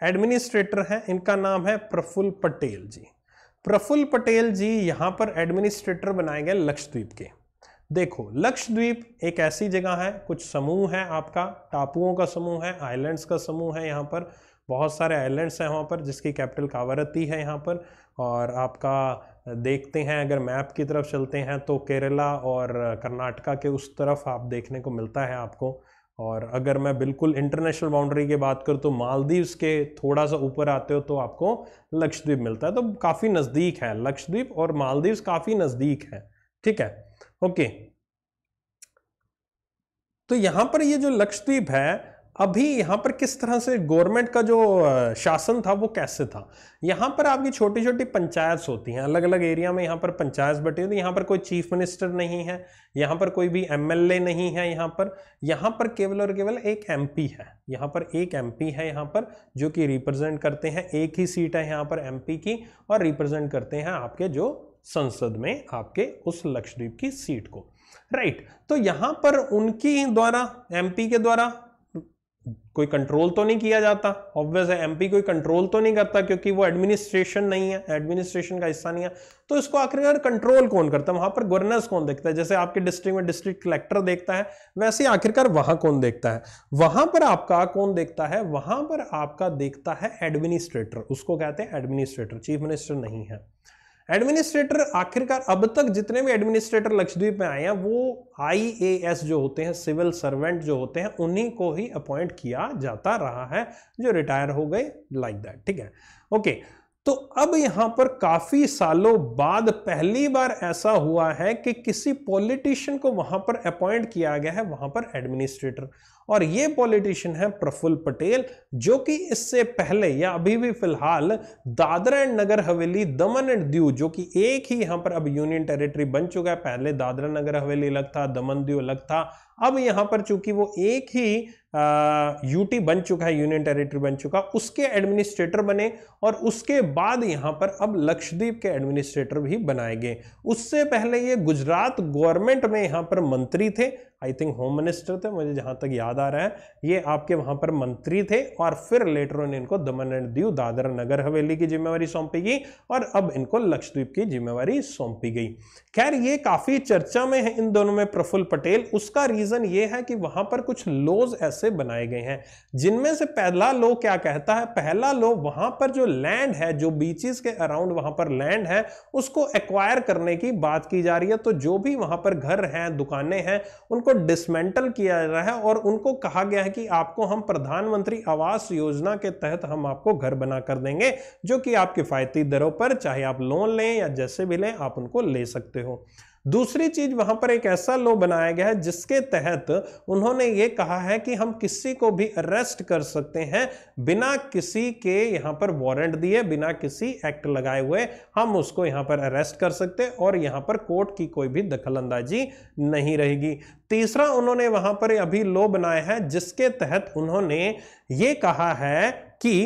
एडमिनिस्ट्रेटर हैं इनका नाम है प्रफुल पटेल जी प्रफुल पटेल जी यहाँ पर एडमिनिस्ट्रेटर बनाए गए लक्षद्वीप के देखो लक्षद्वीप एक ऐसी जगह है कुछ समूह है आपका टापुओं का समूह है आइलैंड्स का समूह है यहाँ पर बहुत सारे आइलैंड्स हैं वहाँ पर जिसकी कैपिटल कावरती है यहाँ पर और आपका देखते हैं अगर मैप की तरफ चलते हैं तो केरला और कर्नाटका के उस तरफ आप देखने को मिलता है आपको और अगर मैं बिल्कुल इंटरनेशनल बाउंड्री की बात करूँ तो मालदीव्स के थोड़ा सा ऊपर आते हो तो आपको लक्षद्वीप मिलता है तो काफ़ी नज़दीक है लक्षद्वीप और मालदीव्स काफ़ी नज़दीक है ठीक है ओके तो यहाँ पर ये जो लक्षद्वीप है अभी यहाँ पर किस तरह से गवर्नमेंट का जो शासन था वो कैसे था यहाँ पर आपकी छोटी छोटी पंचायत होती हैं अलग अलग एरिया में यहाँ पर पंचायत बटी होती है यहाँ पर कोई चीफ मिनिस्टर नहीं है यहाँ पर कोई भी एमएलए नहीं है यहाँ पर यहाँ पर केवल और केवल एक एमपी है यहाँ पर एक एमपी है यहाँ पर जो कि रिप्रेजेंट करते हैं एक ही सीट है यहाँ पर एम की और रिप्रेजेंट करते हैं आपके जो संसद में आपके उस लक्षद्वीप की सीट को राइट right. तो यहाँ पर उनकी द्वारा एमपी के द्वारा कोई कंट्रोल तो नहीं किया जाता ऑब्वियस है एमपी कोई कंट्रोल तो नहीं करता क्योंकि वो एडमिनिस्ट्रेशन नहीं है एडमिनिस्ट्रेशन का हिस्सा नहीं है तो इसको आखिरकार कंट्रोल कौन करता है वहां पर गवर्नर्स कौन देखता है जैसे आपके डिस्ट्रिक्ट में डिस्ट्रिक्ट कलेक्टर देखता है वैसे आखिरकार वहां कौन देखता है वहां पर आपका कौन देखता है वहां पर आपका देखता है एडमिनिस्ट्रेटर उसको कहते हैं एडमिनिस्ट्रेटर चीफ मिनिस्टर नहीं है एडमिनिस्ट्रेटर आखिरकार अब तक जितने भी एडमिनिस्ट्रेटर लक्षद्वीप में आए हैं वो आईएएस जो होते हैं सिविल सर्वेंट जो होते हैं उन्हीं को ही अपॉइंट किया जाता रहा है जो रिटायर हो गए लाइक दैट ठीक है ओके okay. तो अब यहां पर काफी सालों बाद पहली बार ऐसा हुआ है कि किसी पॉलिटिशियन को वहां पर अपॉइंट किया गया है वहां पर एडमिनिस्ट्रेटर और ये पॉलिटिशियन है प्रफुल्ल पटेल जो कि इससे पहले या अभी भी फिलहाल दादरा एंड नगर हवेली दमन एंड दीव जो कि एक ही यहां पर अब यूनियन टेरिटरी बन चुका है पहले दादरा नगर हवेली अलग था दमन दीव अलग था अब यहां पर चूंकि वो एक ही यूटी बन चुका है यूनियन टेरिटरी बन चुका उसके एडमिनिस्ट्रेटर बने और उसके बाद यहां पर अब लक्षद्वीप के एडमिनिस्ट्रेटर भी बनाए गए उससे पहले ये गुजरात गवर्नमेंट में यहां पर मंत्री थे आई थिंक होम मिनिस्टर थे मुझे जहाँ तक याद आ रहा है ये आपके वहाँ पर मंत्री थे और फिर लेटर ने इनको दमन एंड दीव दादर नगर हवेली की जिम्मेवारी सौंपी गई और अब इनको लक्षद्वीप की जिम्मेवारी सौंपी गई खैर ये काफ़ी चर्चा में है इन दोनों में प्रफुल्ल पटेल उसका रीज़न ये है कि वहाँ पर कुछ लोज ऐसे बनाए गए हैं जिनमें से पहला लो क्या कहता है पहला लो वहाँ पर जो लैंड है जो बीचेस के अराउंड वहाँ पर लैंड है उसको एक्वायर करने की बात की जा रही है तो जो भी वहाँ पर घर हैं दुकानें हैं उनको उनको डिसमेंटल किया जा रहा है और उनको कहा गया है कि आपको हम प्रधानमंत्री आवास योजना के तहत हम आपको घर बना कर देंगे जो कि आप किफ़ायती दरों पर चाहे आप लोन लें या जैसे भी लें आप उनको ले सकते हो दूसरी चीज वहां पर एक ऐसा लो बनाया गया है जिसके तहत उन्होंने ये कहा है कि हम किसी को भी अरेस्ट कर सकते हैं बिना किसी के यहां पर वारंट दिए बिना किसी एक्ट लगाए हुए हम उसको यहां पर अरेस्ट कर सकते और यहां पर कोर्ट की कोई भी दखलंदाजी नहीं रहेगी तीसरा उन्होंने वहां पर अभी लो बनाया है जिसके तहत उन्होंने ये कहा है कि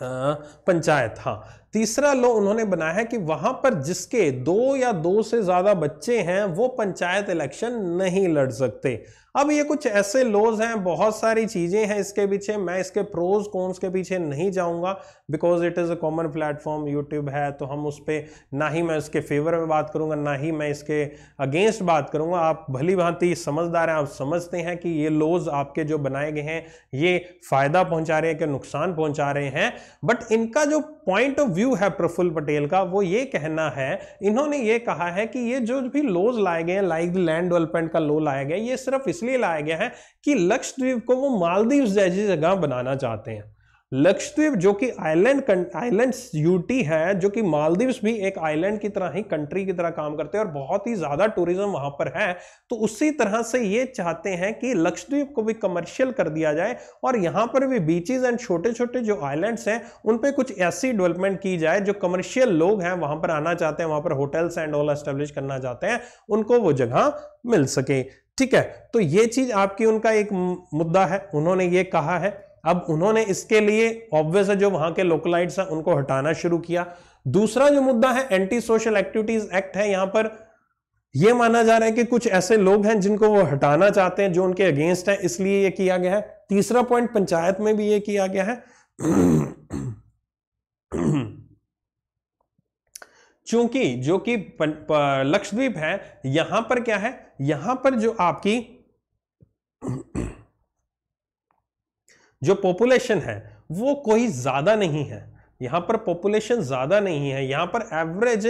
हाँ, पंचायत हाँ तीसरा लॉ उन्होंने बनाया है कि वहां पर जिसके दो या दो से ज्यादा बच्चे हैं वो पंचायत इलेक्शन नहीं लड़ सकते अब ये कुछ ऐसे लॉज हैं बहुत सारी चीज़ें हैं इसके पीछे मैं इसके प्रोज कॉन्स के पीछे नहीं जाऊंगा because it is a common platform YouTube है तो हम उस पर ना ही मैं उसके फेवर में बात करूंगा ना ही मैं इसके अगेंस्ट बात करूंगा आप भली भांति समझदार हैं आप समझते हैं कि ये लॉज आपके जो बनाए गए हैं ये फ़ायदा पहुँचा रहे हैं कि नुकसान पहुँचा रहे हैं बट इनका जो पॉइंट ऑफ व्यू है प्रफुल्ल पटेल का वो ये कहना है इन्होंने ये कहा है कि ये जो भी लॉज लाए गए हैं लाइक द लैंड डेवलपमेंट का लॉ लाया गया ये सिर्फ इसलिए इसलिए लाया गया है कि लक्षद्वीप को वो मालदीव जैसी जगह बनाना चाहते हैं लक्षद्वीप जो कि आइलैंड आइलैंड यूटी है जो कि मालदीव्स भी एक आइलैंड की तरह ही कंट्री की तरह काम करते हैं और बहुत ही ज्यादा टूरिज्म वहां पर है तो उसी तरह से ये चाहते हैं कि लक्षद्वीप को भी कमर्शियल कर दिया जाए और यहां पर भी बीचेस एंड छोटे छोटे जो आइलैंड्स हैं उन पर कुछ ऐसी डेवलपमेंट की जाए जो कमर्शियल लोग हैं वहां पर आना चाहते हैं वहां पर होटल्स एंड ऑल एस्टेब्लिश करना चाहते हैं उनको वो जगह मिल सके ठीक है तो ये चीज आपकी उनका एक मुद्दा है उन्होंने ये कहा है अब उन्होंने इसके लिए ऑब्वियस है जो वहां के लोकलाइट्स हैं उनको हटाना शुरू किया दूसरा जो मुद्दा है एंटी सोशल एक्टिविटीज एक्ट है यहां पर यह माना जा रहा है कि कुछ ऐसे लोग हैं जिनको वो हटाना चाहते हैं जो उनके अगेंस्ट है इसलिए यह किया गया है तीसरा पॉइंट पंचायत में भी यह किया गया है चूंकि जो कि लक्षद्वीप है यहां पर क्या है यहां पर जो आपकी जो पॉपुलेशन है वो कोई ज्यादा नहीं है यहां पर पॉपुलेशन ज्यादा नहीं है यहां पर एवरेज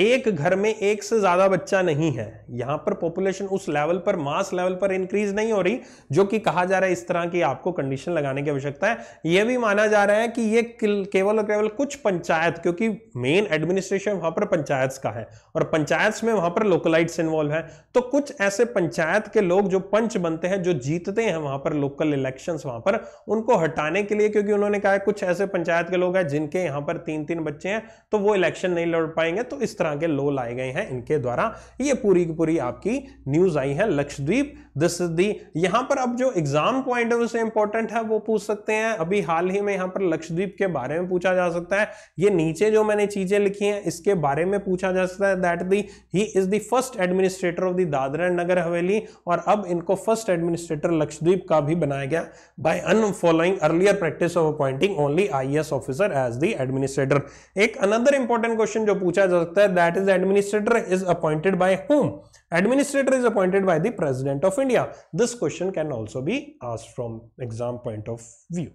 एक घर में एक से ज्यादा बच्चा नहीं है यहां पर पॉपुलेशन उस लेवल पर मास लेवल पर इंक्रीज नहीं हो रही जो कि कहा जा रहा है इस तरह की आपको कंडीशन लगाने की आवश्यकता है यह भी माना जा रहा है कि यह केवल और केवल कुछ पंचायत क्योंकि मेन एडमिनिस्ट्रेशन वहां पर पंचायत का है और पंचायत में वहां पर लोकलाइट्स इन्वॉल्व है तो कुछ ऐसे पंचायत के लोग जो पंच बनते हैं जो जीतते हैं वहां पर लोकल इलेक्शन वहां पर उनको हटाने के लिए क्योंकि उन्होंने कहा कुछ ऐसे पंचायत के लोग हैं जिनके यहां पर तीन तीन बच्चे हैं तो वो इलेक्शन नहीं लड़ पाएंगे तो इस तरह के लो लाए गए हैं इनके द्वारा ये पूरी की पूरी आपकी न्यूज आई है लक्षद्वीप दिस इज दी यहाँ पर अब जो एग्जाम पॉइंट ऑफ व्यू से इंपॉर्टेंट है वो पूछ सकते हैं अभी हाल ही में यहाँ पर लक्षद्वीप के बारे में पूछा जा सकता है ये नीचे जो मैंने चीजें लिखी हैं इसके बारे में पूछा जा सकता है that the he is the first administrator of the Dadra Nagar Haveli और अब इनको फर्स्ट एडमिनिस्ट्रेटर लक्षद्वीप का भी बनाया गया by unfollowing earlier practice of appointing only I officer as the administrator एक अनदर इंपॉर्टेंट क्वेश्चन जो पूछा जा सकता है that is administrator is appointed by home Administrator is appointed by the President of India. This question can also be asked from exam point of view.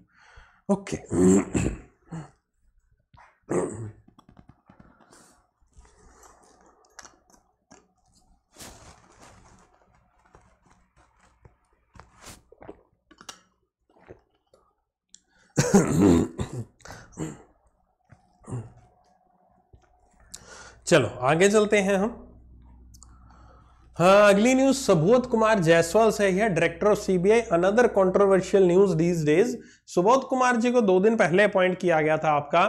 Okay. चलो आगे चलते हैं हम हाँ अगली न्यूज सुबोध कुमार जायसवाल से है director of CBI another controversial news these days Subodh Kumar ji को दो दिन पहले अपॉइंट किया गया था आपका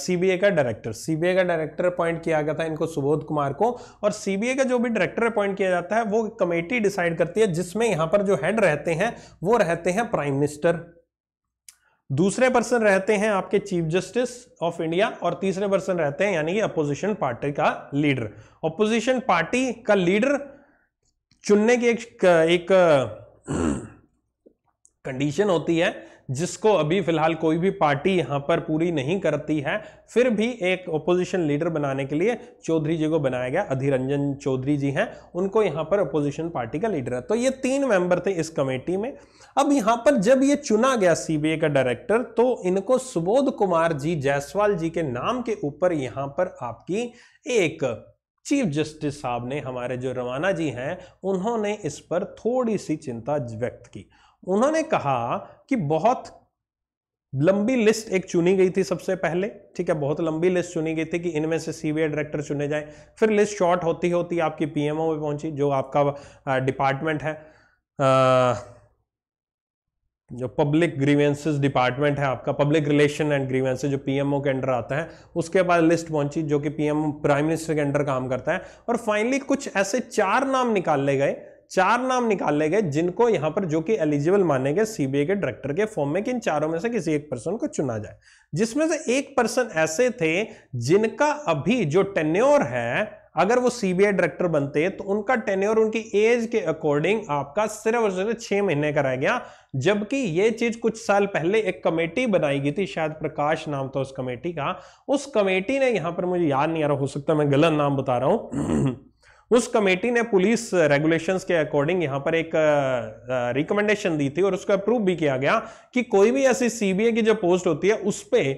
सीबीआई का डायरेक्टर सीबीआई का डायरेक्टर अपॉइंट किया गया था इनको सुबोध कुमार को और सीबीआई का जो भी डायरेक्टर अपॉइंट किया जाता है वो कमेटी डिसाइड करती है जिसमें यहाँ पर जो हेड रहते हैं वो रहते हैं प्राइम मिनिस्टर दूसरे पर्सन रहते हैं आपके चीफ जस्टिस ऑफ इंडिया और तीसरे पर्सन रहते हैं यानी कि अपोजिशन पार्टी का लीडर अपोजिशन पार्टी का लीडर चुनने की एक, एक कंडीशन होती है जिसको अभी फिलहाल कोई भी पार्टी यहाँ पर पूरी नहीं करती है फिर भी एक ओपोजिशन लीडर बनाने के लिए चौधरी जी को बनाया गया अधिरंजन चौधरी जी हैं उनको यहाँ पर अपोजिशन पार्टी का लीडर है तो ये तीन मेंबर थे इस कमेटी में अब यहाँ पर जब ये चुना गया सीबीआई का डायरेक्टर तो इनको सुबोध कुमार जी जायसवाल जी के नाम के ऊपर यहाँ पर आपकी एक चीफ जस्टिस साहब ने हमारे जो रवाना जी हैं उन्होंने इस पर थोड़ी सी चिंता व्यक्त की उन्होंने कहा कि बहुत लंबी लिस्ट एक चुनी गई थी सबसे पहले ठीक है बहुत लंबी लिस्ट चुनी गई थी कि इनमें से सीबीआई डायरेक्टर चुने जाए फिर लिस्ट शॉर्ट होती होती आपकी पीएमओ में पहुंची जो आपका डिपार्टमेंट है आ, जो पब्लिक ग्रीवेंसेस डिपार्टमेंट है आपका पब्लिक रिलेशन एंड ग्रीवेंसेस जो पीएमओ के अंडर आता है उसके बाद लिस्ट पहुंची जो कि पीएमओ प्राइम मिनिस्टर के अंडर काम करता है और फाइनली कुछ ऐसे चार नाम निकाले गए चार नाम निकाले गए जिनको यहां पर जो कि एलिजिबल माने गए सीबीआई के डायरेक्टर के फॉर्म में कि इन चारों में से किसी एक पर्सन को चुना जाए जिसमें से एक पर्सन ऐसे थे जिनका अभी जो टेन्योर है अगर वो सीबीआई डायरेक्टर बनते तो उनका टेन्योर उनकी एज के अकॉर्डिंग आपका सिर्फ और सिर्फ छह महीने का रह गया जबकि ये चीज कुछ साल पहले एक कमेटी बनाई गई थी शायद प्रकाश नाम था उस कमेटी का उस कमेटी ने यहां पर मुझे याद नहीं आ रहा हो सकता मैं गलत नाम बता रहा हूं उस कमेटी ने पुलिस रेगुलेशंस के अकॉर्डिंग यहां पर एक रिकमेंडेशन दी थी और उसका अप्रूव भी किया गया कि कोई भी ऐसी सीबीए की जो पोस्ट होती है उस पर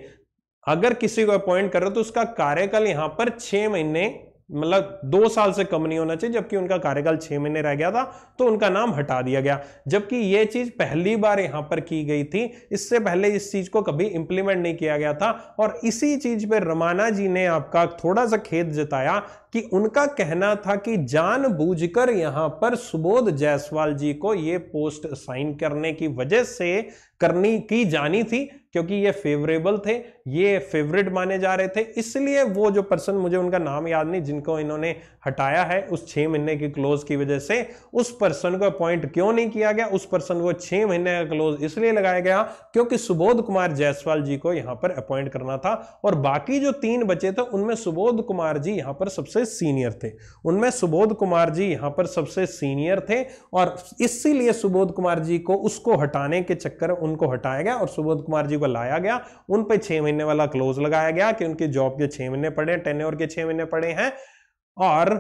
अगर किसी को अपॉइंट करो तो उसका कार्यकाल यहां पर छह महीने मतलब दो साल से कम नहीं होना चाहिए जबकि उनका कार्यकाल छह महीने रह गया था तो उनका नाम हटा दिया गया जबकि यह चीज पहली बार यहां पर की गई थी इससे पहले इस चीज को कभी इंप्लीमेंट नहीं किया गया था और इसी चीज पर रमाना जी ने आपका थोड़ा सा खेद जताया कि उनका कहना था कि जानबूझकर यहां पर सुबोध जायसवाल जी को यह पोस्ट असाइन करने की वजह से करनी की जानी थी क्योंकि ये फेवरेबल थे ये फेवरेट माने जा रहे थे इसलिए वो जो पर्सन मुझे उनका नाम याद नहीं जिनको इन्होंने हटाया है उस छः महीने की क्लोज की वजह से उस पर्सन को अपॉइंट क्यों नहीं किया गया उस पर्सन को छः महीने का क्लोज इसलिए लगाया गया क्योंकि सुबोध कुमार जायसवाल जी को यहाँ पर अपॉइंट करना था और बाकी जो तीन बचे थे उनमें सुबोध कुमार जी यहाँ पर सबसे सीनियर थे उनमें सुबोध कुमार जी यहाँ पर सबसे सीनियर थे और इसीलिए सुबोध कुमार जी को उसको हटाने के चक्कर उनको हटाया गया और सुबोध कुमार जी को लाया गया उन पर छह महीने वाला क्लोज लगाया गया कि उनकी जॉब के छह महीने पड़े टेन्योर के छह महीने पड़े हैं और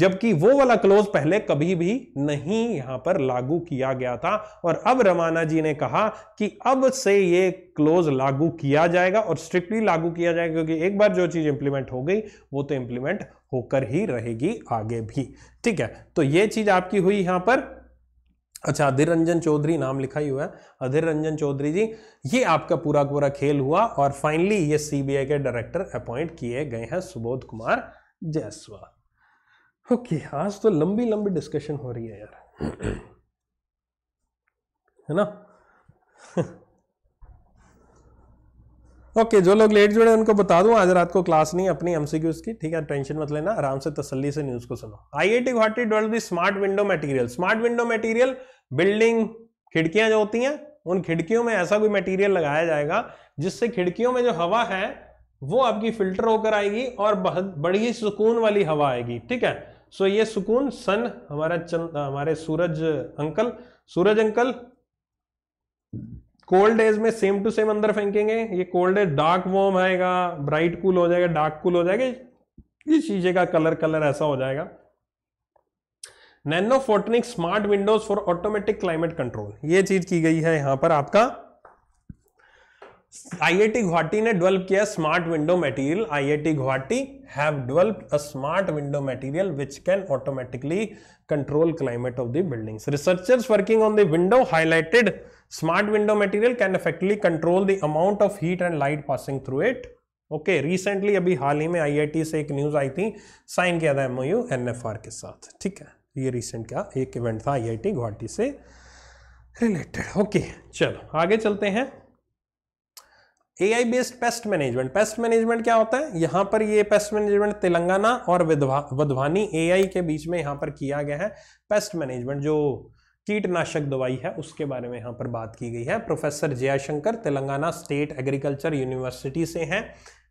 जबकि वो वाला क्लोज पहले कभी भी नहीं यहां पर लागू किया गया था और अब रमाना जी ने कहा कि अब से ये क्लोज लागू किया जाएगा और स्ट्रिक्टली लागू किया जाएगा क्योंकि एक बार जो चीज इंप्लीमेंट हो गई वो तो इंप्लीमेंट होकर ही रहेगी आगे भी ठीक है तो ये चीज आपकी हुई यहां पर अच्छा अधीर रंजन चौधरी नाम लिखा ही हुआ है अधीर रंजन चौधरी जी ये आपका पूरा पूरा खेल हुआ और फाइनली ये सीबीआई के डायरेक्टर अपॉइंट किए गए हैं सुबोध कुमार जायसवाल ओके आज तो लंबी लंबी डिस्कशन हो रही है यार है ना ओके जो लोग लेट जुड़े उनको बता दूं आज रात को क्लास नहीं अपनी एमसीक्यूज की ठीक है टेंशन मत लेना आराम से तसल्ली से न्यूज को सुनो IIT Guwahati develop the smart window material smart window material building खिड़कियां जो होती हैं उन खिड़कियों में ऐसा कोई मटेरियल लगाया जाएगा जिससे खिड़कियों में जो हवा है वो आपकी फिल्टर होकर आएगी और बड़ी सुकून वाली हवा आएगी ठीक है सो ये सुकून सन हमारा हमारे सूरज अंकल सूरज अंकल कोल्ड डेज में सेम टू सेम अंदर फेंकेंगे ये कोल्ड डेज डार्क वॉर्म आएगा ब्राइट कूल हो जाएगा डार्क कूल हो जाएगा ये शीशे का कलर कलर ऐसा हो जाएगा nano photonic smart windows for automatic climate control ये चीज की गई है यहां पर आपका आईआईटी गुवाहाटी ने डेवलप किया smart window material IIT Guwahati have developed a smart window material which can automatically control climate of the buildings researchers working on the window highlighted smart window material can effectively control the amount of heat and light passing through it okay recently अभी हाल ही में आई से एक news आई थी sign किया था MOU NFR के साथ ठीक है ये रिसेंट का एक इवेंट था आईआईटी गुवाहाटी से रिलेटेड ओके चलो आगे चलते हैं A I based pest management pest management क्या होता है यहां पर ये पेस्ट मैनेजमेंट तेलंगाना और वधवानी ए आई के बीच में यहां पर किया गया है पेस्ट मैनेजमेंट जो कीटनाशक दवाई है उसके बारे में यहाँ पर बात की गई है professor Jayashankar Telangana state agriculture university से हैं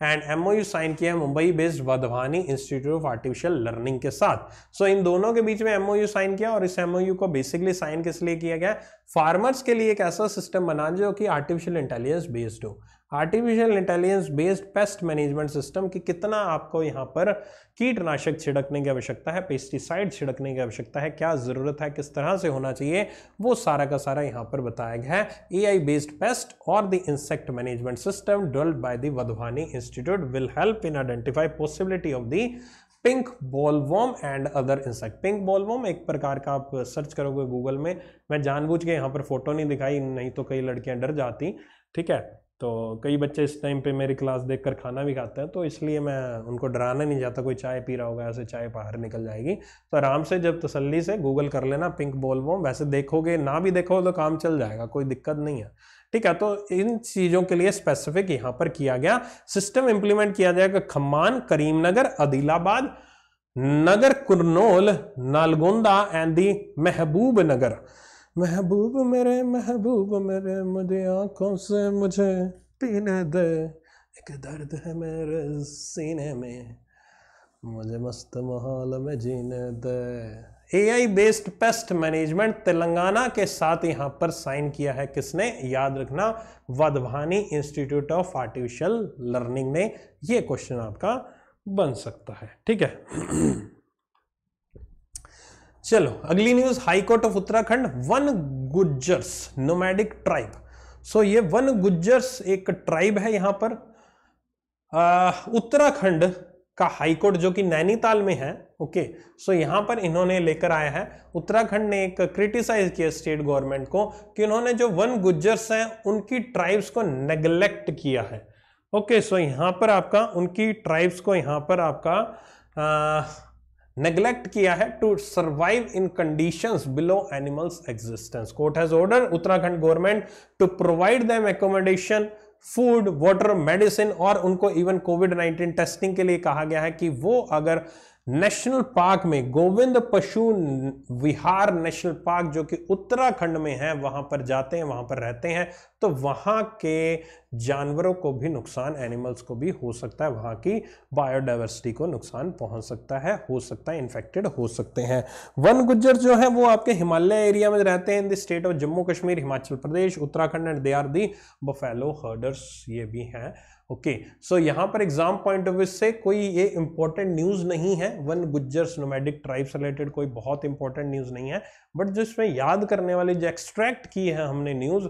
एंड एमओयू साइन किया है Mumbai based Wadhwani institute of artificial learning के साथ सो so, इन दोनों के बीच में एमओयू साइन किया और इस एमओयू को बेसिकली साइन किस लिए किया गया फार्मर्स के लिए एक ऐसा सिस्टम बना जो कि आर्टिफिशियल इंटेलिजेंस बेस्ड हो artificial intelligence based pest management system कि कितना आपको यहाँ पर कीटनाशक छिड़कने की आवश्यकता है पेस्टिसाइड छिड़कने की आवश्यकता है क्या ज़रूरत है किस तरह से होना चाहिए वो सारा का सारा यहाँ पर बताया गया है ए आई बेस्ड पेस्ट और the insect management system developed by the Wadhwani institute will help in identify possibility of the pink bollworm and other insect pink bollworm एक प्रकार का आप सर्च करोगे गूगल में मैं जानबूझ के यहाँ पर फोटो नहीं दिखाई नहीं तो कई लड़कियाँ डर जाती ठीक है तो कई बच्चे इस टाइम पे मेरी क्लास देख कर खाना भी खाते हैं तो इसलिए मैं उनको डराना नहीं चाहता कोई चाय पी रहा होगा ऐसे चाय बाहर निकल जाएगी तो आराम से जब तसल्ली से गूगल कर लेना पिंक बोल वो वैसे देखोगे ना भी देखो तो काम चल जाएगा कोई दिक्कत नहीं है ठीक है तो इन चीज़ों के लिए स्पेसिफिक यहाँ पर किया गया सिस्टम इंप्लीमेंट किया जाएगा खम्मान करीमनगर आदिलाबाद नगर Kurnool Nalgonda and the Mahbubnagar महबूब मेरे महबूब मेरे मुझे आँखों से मुझे पीने दे एक दर्द है मेरे सीने में मुझे मस्त माहौल में जीने दे AI based pest management Telangana के साथ यहाँ पर साइन किया है किसने याद रखना Wadhwani institute of artificial learning ने ये क्वेश्चन आपका बन सकता है ठीक है चलो अगली news high court of Uttarakhand Van Gujjars nomadic tribe so ये वन गुज्जर्स एक ट्राइब है यहां पर उत्तराखंड का हाईकोर्ट जो कि नैनीताल में है ओके सो यहाँ पर इन्होंने लेकर आया है उत्तराखंड ने एक क्रिटिसाइज किया स्टेट गवर्नमेंट को कि उन्होंने जो वन गुज्जर्स हैं उनकी ट्राइब्स को नेग्लेक्ट किया है ओके सो यहाँ पर आपका उनकी ट्राइब्स को यहाँ पर आपका आ, नेग्लेक्ट किया है to survive in conditions below animals existence court has order Uttarakhand government to provide them accommodation food water medicine और उनको इवन कोविड 19 टेस्टिंग के लिए कहा गया है कि वो अगर नेशनल पार्क में गोविंद पशु विहार नेशनल पार्क जो कि उत्तराखंड में है वहां पर जाते हैं वहां पर रहते हैं तो वहां के जानवरों को भी नुकसान एनिमल्स को भी हो सकता है वहां की बायोडाइवर्सिटी को नुकसान पहुंच सकता है हो सकता है इन्फेक्टेड हो सकते हैं वन गुज्जर जो है वो आपके हिमालय एरिया में रहते हैं in the state of Jammu Kashmir Himachal Pradesh Uttarakhand and they are the buffalo herders ये भी हैं ओके सो यहाँ पर एग्जाम पॉइंट ऑफ व्यू से कोई ये इंपॉर्टेंट न्यूज़ नहीं है Van Gujjars nomadic tribes related कोई बहुत इंपॉर्टेंट न्यूज़ नहीं है बट जिसमें याद करने वाले जो एक्सट्रैक्ट की है हमने न्यूज़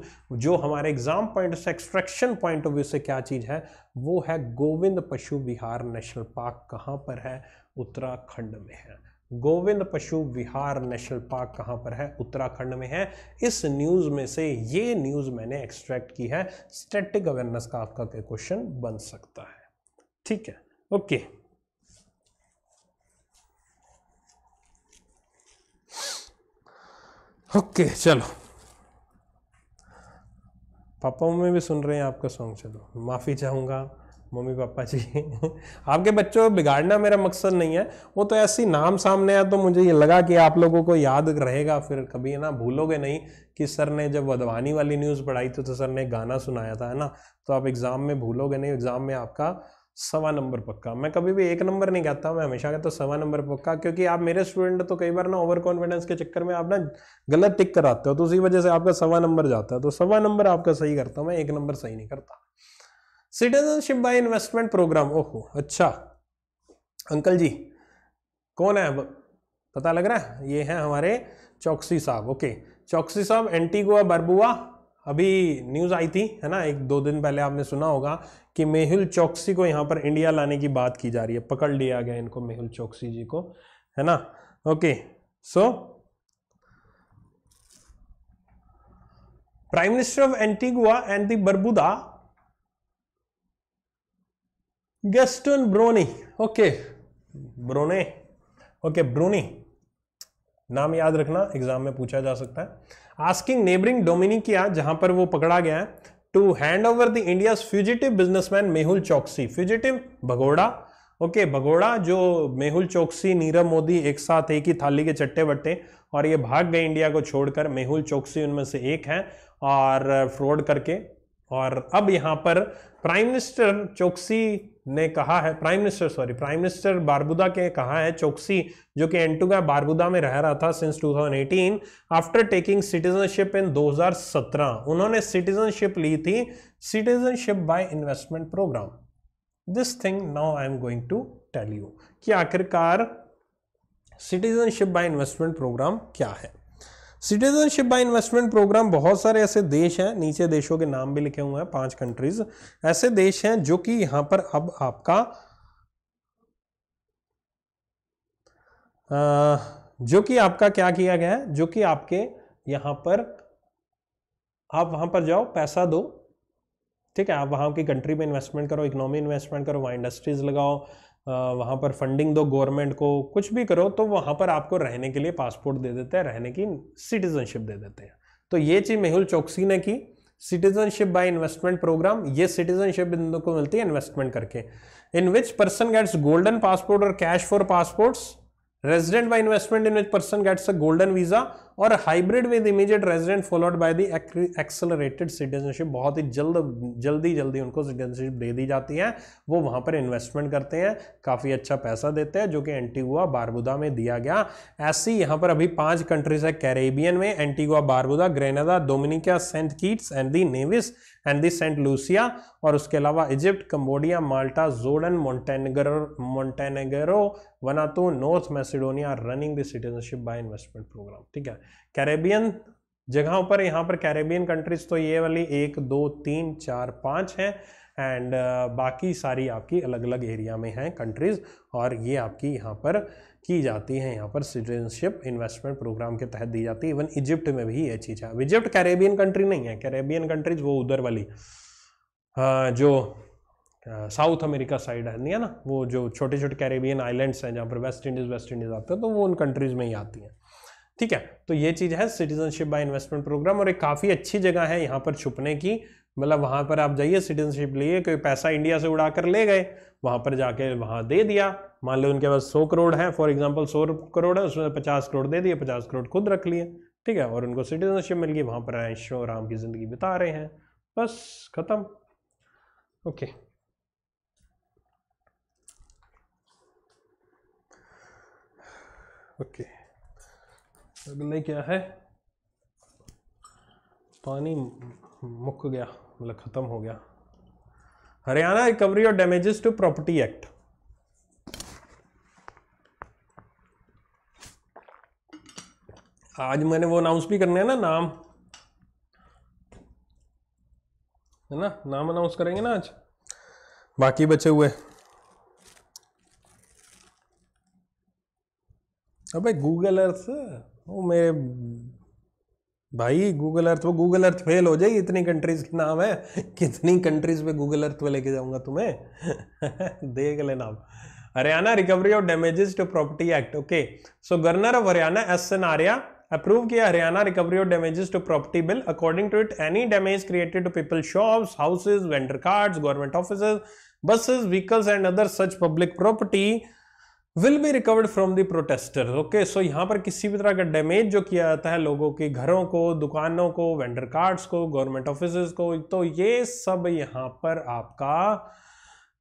जो हमारे एग्जाम पॉइंट से एक्सट्रैक्शन पॉइंट ऑफ व्यू से क्या चीज़ है वो है गोविंद पशु विहार नेशनल पार्क कहाँ पर है उत्तराखंड में है गोविंद पशु विहार नेशनल पार्क कहाँ पर है उत्तराखंड में है इस न्यूज़ में से ये न्यूज़ मैंने एक्सट्रैक्ट की है स्टेटिक अवेयरनेस का आपका क्वेश्चन बन सकता है ठीक है ओके ओके चलो पापा में भी सुन रहे हैं आपका सॉन्ग चलो माफ़ी चाहूंगा मम्मी पापा जी आपके बच्चों बिगाड़ना मेरा मकसद नहीं है वो तो ऐसी नाम सामने आया तो मुझे ये लगा कि आप लोगों को याद रहेगा फिर कभी ना भूलोगे नहीं कि सर ने जब वधवानी वाली न्यूज़ पढ़ाई थी तो सर ने गाना सुनाया था है ना तो आप एग्ज़ाम में भूलोगे नहीं एग्ज़ाम में आपका सवा नंबर पक्का मैं कभी भी एक नंबर नहीं कहता मैं हमेशा कहता हूँ सवा नंबर पक्का क्योंकि आप मेरे स्टूडेंट तो कई बार ना ओवर कॉन्फिडेंस के चक्कर में आप ना गलत टिक कराते हो तो उसी वजह से आपका सवा नंबर जाता है तो सवा नंबर आपका सही करता हूँ मैं एक नंबर सही नहीं करता सिटीजनशिप बाय इन्वेस्टमेंट प्रोग्राम ओहो अच्छा अंकल जी कौन है अब पता लग रहा है ये हैं हमारे चौकसी साहब ओके चौकसी साहब एंटीगुआ बरबुआ अभी न्यूज़ आई थी है ना एक दो दिन पहले आपने सुना होगा कि मेहुल चौकसी को यहाँ पर इंडिया लाने की बात की जा रही है पकड़ लिया गया इनको मेहुल चौकसी जी को है ना okay so prime minister of Antigua and the Barbuda Gaston Bruni. Okay Browne okay Browne नाम याद रखना एग्जाम में पूछा जा सकता है आस्किंग नेबरिंग डोमिनिकिया जहां पर वो पकड़ा गया है to hand over the India fugitive businessman Mehul Choksi fugitive भगोड़ा ओके okay, भगोड़ा जो मेहुल चौकसी नीरव मोदी एक साथ एक ही थाली के चट्टे बट्टे और ये भाग गए इंडिया को छोड़कर मेहुल चौकसी उनमें से एक है और फ्रॉड करके और अब यहां पर प्राइम मिनिस्टर चौकसी ने कहा है prime minister sorry prime minister Barbuda के कहा है चौकसी जो कि एंटुगा बारबुदा में रह रहा था since 2018 after taking citizenship in 2017 उन्होंने सिटीजनशिप ली थी citizenship by investment programme this thing now I am going to tell you कि आखिरकार सिटीजनशिप बाय इन्वेस्टमेंट प्रोग्राम क्या है सिटीजनशिप बाय इन्वेस्टमेंट प्रोग्राम बहुत सारे ऐसे देश हैं नीचे देशों के नाम भी लिखे हुए हैं पांच कंट्रीज ऐसे देश हैं जो कि यहां पर अब आपका जो कि आपका क्या किया गया है जो कि आपके यहां पर आप वहां पर जाओ पैसा दो ठीक है आप वहां की कंट्री में इन्वेस्टमेंट करो इकोनॉमी इन्वेस्टमेंट करो वहां इंडस्ट्रीज लगाओ वहाँ पर फंडिंग दो गवर्नमेंट को कुछ भी करो तो वहाँ पर आपको रहने के लिए पासपोर्ट दे देते हैं रहने की सिटीजनशिप दे देते हैं तो ये चीज़ मेहुल चौकसी ने की सिटीजनशिप बाय इन्वेस्टमेंट प्रोग्राम ये सिटीजनशिप इन को मिलती है इन्वेस्टमेंट करके in which person gets golden passport और cash for passports resident by investment in which person gets a golden visa और hybrid with immediate resident followed by the accelerated citizenship बहुत ही जल्द जल्दी जल्दी उनको सिटीजनशिप दे दी जाती है वो वहाँ पर इन्वेस्टमेंट करते हैं काफ़ी अच्छा पैसा देते हैं जो कि एंटीगुआ बारबुदा में दिया गया ऐसी यहाँ पर अभी पांच कंट्रीज है कैरेबियन में Antigua Barbuda Grenada Dominica Saint Kitts and the Nevis and the Saint Lucia और उसके अलावा Egypt Cambodia Malta Jordan Montenegro Montenegro Vanuatu North Macedonia running the citizenship by investment programme ठीक है कैरेबियन जगहों पर यहाँ पर कैरेबियन कंट्रीज तो ये वाली एक दो तीन चार पाँच हैं एंड बाकी सारी आपकी अलग अलग एरिया में हैं कंट्रीज़ और ये आपकी यहाँ पर की जाती है यहाँ पर सिटीजनशिप इन्वेस्टमेंट प्रोग्राम के तहत दी जाती है इवन इजिप्ट में भी ये चीज़ है इजिप्ट कैरेबियन कंट्री नहीं है कैरेबियन कंट्रीज वो उधर वाली जो साउथ अमेरिका साइड है नहीं है ना वो जो छोटे छोटे कैरेबियन आइलैंड्स हैं जहाँ पर वेस्ट इंडीज़ वेस्ट इंडीज़ आते हैं तो वो उन कंट्रीज़ में ही आती हैं ठीक है तो ये चीज़ है सिटीजनशिप बाय इन्वेस्टमेंट प्रोग्राम और एक काफ़ी अच्छी जगह है यहाँ पर छुपने की मतलब वहां पर आप जाइए सिटीजनशिप लिए कोई पैसा इंडिया से उड़ा कर ले गए वहां पर जाके वहां दे दिया मान लो उनके पास सौ करोड़ है फॉर एग्जाम्पल सौ करोड़ है उसमें पचास करोड़ दे दिए पचास करोड़ खुद रख लिए ठीक है और उनको सिटीजनशिप मिल गई वहाँ पर ऐशो आराम की ज़िंदगी बिता रहे हैं बस ख़त्म ओके okay. Okay okay. अगले क्या है पानी मुक गया मतलब खत्म हो गया हरियाणा रिकवरी और डैमेजेस टू प्रॉपर्टी एक्ट आज मैंने वो अनाउंस भी करने हैं ना नाम है ना नाम अनाउंस करेंगे ना आज बाकी बचे हुए अबे गूगल अर्थ वो मेरे भाई गूगल अर्थ वो गूगल अर्थ फेल हो जाएगी इतनी कंट्रीज के नाम है कितनी कंट्रीज पे गूगल अर्थ पे लेके जाऊंगा तुम्हें देख लेना Haryana recovery of damages to property act okay so governor of Haryana S N Arya approve किया Haryana recovery of damages to property bill according to it any damage created to people shops houses vendor carts government office buses vehicles and other such public property will be recovered from the protester okay so यहाँ पर किसी भी तरह का damage जो किया जाता है लोगों के घरों को दुकानों को वेंडर कार्ड्स को गवर्नमेंट ऑफिस को तो ये सब यहाँ पर आपका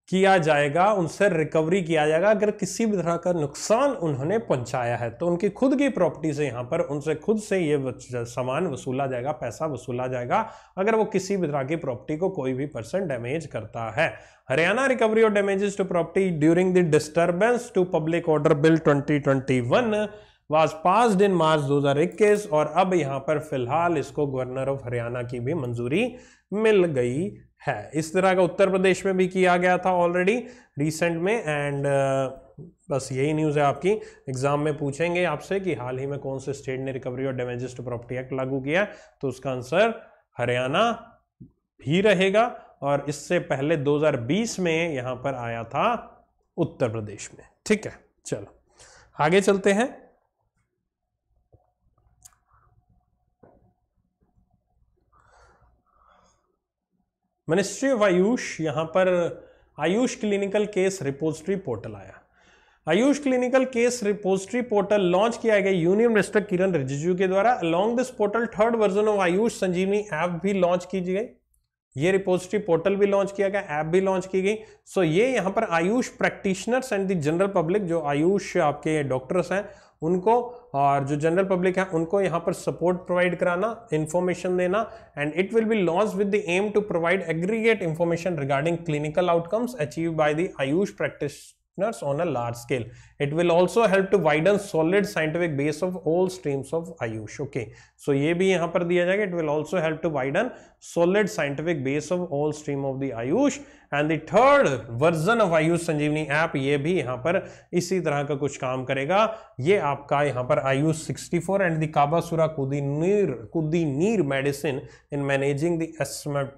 किया जाएगा उनसे रिकवरी किया जाएगा अगर किसी भी तरह का नुकसान उन्होंने पहुंचाया है तो उनकी खुद की प्रॉपर्टी से यहाँ पर उनसे खुद से ये सामान वसूला जाएगा पैसा वसूला जाएगा अगर वो किसी भी तरह की प्रॉपर्टी को कोई भी पर्सन डैमेज करता है हरियाणा रिकवरी और damages to property during the disturbance to public order bill twenty twenty one was pass in March दो और अब यहाँ पर फिलहाल इसको गवर्नर ऑफ हरियाणा की भी मंजूरी मिल गई है इस तरह का उत्तर प्रदेश में भी किया गया था ऑलरेडी रिसेंट में एंड uh, बस यही न्यूज़ है आपकी एग्जाम में पूछेंगे आपसे कि हाल ही में कौन से स्टेट ने रिकवरी और डैमेजेस प्रॉपर्टी एक्ट लागू किया तो उसका आंसर हरियाणा भी रहेगा और इससे पहले 2020 में यहां पर आया था उत्तर प्रदेश में ठीक है चलो आगे चलते हैं मिनिस्ट्री ऑफ आयुष यहाँ पर Ayush clinical case repository portal आया Ayush clinical case repository portal launch किया गया यूनियन मिनिस्टर किरण रिजिजू के द्वारा along this portal third version of Ayush Sanjeevani app भी लॉन्च की गई ये रिपोजिटरी पोर्टल भी लॉन्च किया गया ऐप भी लॉन्च की गई सो so, ये यहाँ पर Ayush practitioners and the general public जो आयुष आपके डॉक्टर्स हैं उनको और जो जनरल पब्लिक है उनको यहाँ पर सपोर्ट प्रोवाइड कराना इन्फॉर्मेशन देना and it will be launch with the aim to provide aggregate information regarding clinical outcomes achieve by the Ayush practice on a large scale. It will also help to widen solid scientific base of all streams of ayush Okay, so ye bhi yahan par diya jayega It will also help to widen solid scientific base of all stream of the ayush and the third version of ayush Sanjeevani app ye bhi yahan par isi tarah ka kuch kaam karega ye aapka yahan par ayush 64 and the kabasura kudineer kudineer medicine in managing the asthma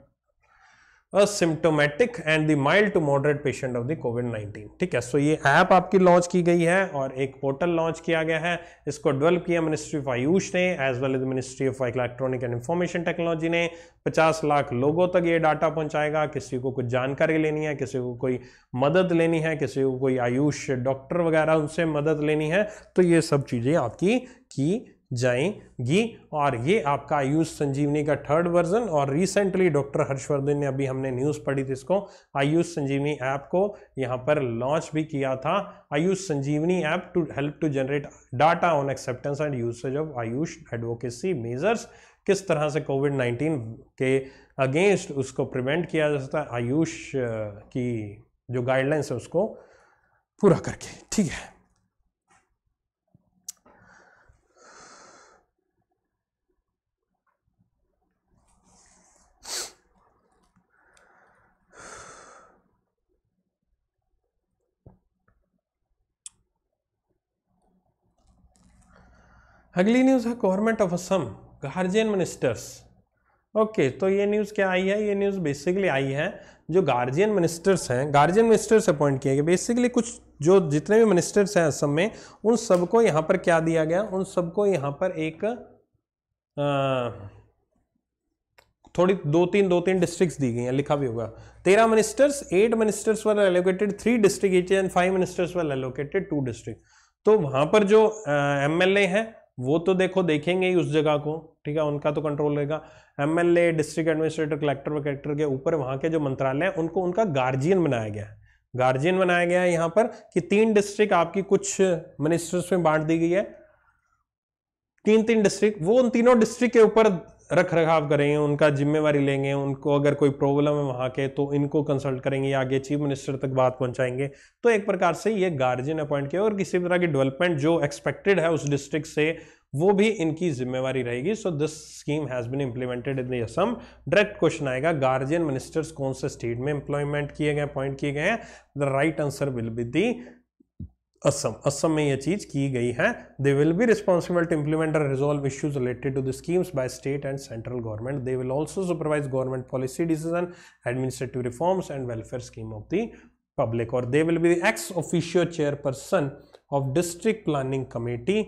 asymptomatic and the mild to moderate patient of the covid 19 ठीक है so so ये app आपकी launch की गई है और एक portal launch किया गया है इसको डेवलप किया मिनिस्ट्री ऑफ आयुष ने as well as ministry of electronic and information technology ने 50 लाख लोगों तक ये डाटा पहुंचाएगा किसी को कुछ जानकारी लेनी है किसी को कोई मदद लेनी है किसी को कोई आयुष डॉक्टर वगैरह उनसे मदद लेनी है तो ये सब चीज़ें आपकी की जाएंगी और ये आपका आयुष संजीवनी का थर्ड वर्जन और रिसेंटली डॉक्टर हर्षवर्धन ने अभी हमने न्यूज़ पढ़ी थी इसको आयुष संजीवनी ऐप को यहाँ पर लॉन्च भी किया था Ayush Sanjeevani app to help to generate data on acceptance and usage of Ayush advocacy measures किस तरह से कोविड 19 के अगेंस्ट उसको प्रिवेंट किया जा सकता है आयुष की जो गाइडलाइंस है उसको पूरा करके ठीक है अगली न्यूज़ है government of Assam guardian ministers okay तो ये न्यूज़ क्या आई है ये न्यूज़ बेसिकली आई है जो गार्जियन मिनिस्टर्स हैं गार्जियन मिनिस्टर्स अपॉइंट किए गए बेसिकली कुछ जो जितने भी मिनिस्टर्स हैं असम में उन सबको यहाँ पर क्या दिया गया उन सबको यहाँ पर एक आ, थोड़ी दो तीन दो तीन डिस्ट्रिक्ट्स दी गई हैं लिखा भी होगा तेरह ministers eight ministers were allocated three district and five ministers were allocated two district तो वहाँ पर जो एम एल ए हैं वो तो देखो देखेंगे ही उस जगह को ठीक है उनका तो कंट्रोल रहेगा M L district administrator collector collector के ऊपर वहाँ के जो मंत्रालय हैं उनको उनका गार्जियन बनाया गया है गार्जियन बनाया गया है यहाँ पर कि तीन डिस्ट्रिक्ट आपकी कुछ मिनिस्टर्स में बांट दी गई है तीन तीन डिस्ट्रिक्ट वो उन तीनों डिस्ट्रिक्ट के ऊपर रख रखाव करेंगे उनका जिम्मेवारी लेंगे उनको अगर कोई प्रॉब्लम है वहाँ के तो इनको कंसल्ट करेंगे या आगे चीफ मिनिस्टर तक बात पहुँचाएंगे तो एक प्रकार से ये गार्जियन अपॉइंट किया और किसी तरह की डेवलपमेंट जो एक्सपेक्टेड है उस डिस्ट्रिक्ट से वो भी इनकी जिम्मेवारी रहेगी so this scheme has been implemented in दसम डायरेक्ट क्वेश्चन आएगा गार्जियन मिनिस्टर्स कौन से स्टेट में इंप्लॉयमेंट किए गए अपॉइंट किए गए हैं the right answer will be the Assam Assam में यह चीज की गई है they will be responsible to implement और resolve issues related to the schemes by state and central government they will also supervise government policy decision administrative reforms and welfare scheme of the public और they will be ex officio chairperson of district planning committee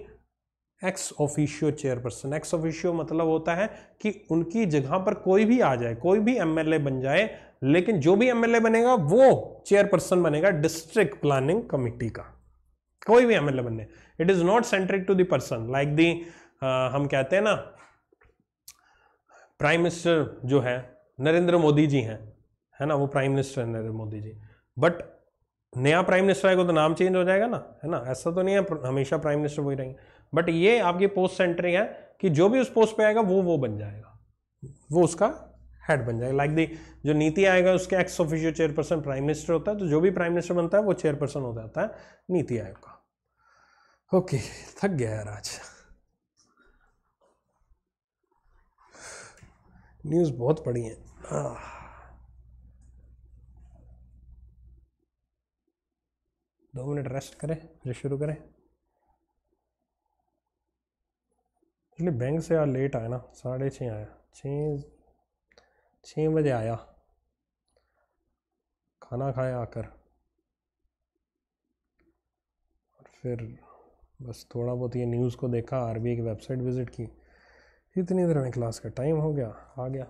ex officio chairperson ex officio मतलब होता है कि उनकी जगह पर कोई भी आ जाए कोई भी ए बन जाए लेकिन जो भी ए बनेगा वो चेयरपर्सन बनेगा डिस्ट्रिक्ट प्लानिंग कमेटी का कोई भी ए बनने it is not centric to this person like the हम कहते हैं ना प्राइम मिनिस्टर जो है नरेंद्र मोदी जी हैं है ना वो प्राइम मिनिस्टर है नरेंद्र मोदी जी बट नया प्राइम मिनिस्टर आएगा तो नाम चेंज हो जाएगा ना है ना ऐसा तो नहीं है हमेशा प्राइम मिनिस्टर वही रहेंगे बट ये आपकी पोस्ट सेंटरिंग है कि जो भी उस पोस्ट पे आएगा वो वो बन जाएगा वो उसका हेड बन जाएगा लाइक दी जो नीति आएगा उसके ex officio chairperson prime minister होता है तो जो भी प्राइम मिनिस्टर बनता है वो चेयरपर्सन हो जाता है नीति आयोग का ओके थक गया यार आज न्यूज़ बहुत पड़ी है दो मिनट रेस्ट करें जो शुरू करें एक्चुअली बैंक से यार लेट आया ना साढ़े छः आया छः छः बजे आया खाना खाया आकर और फिर बस थोड़ा बहुत ये न्यूज़ को देखा आरबीआई की वेबसाइट विज़िट की इतनी देर में क्लास का टाइम हो गया आ गया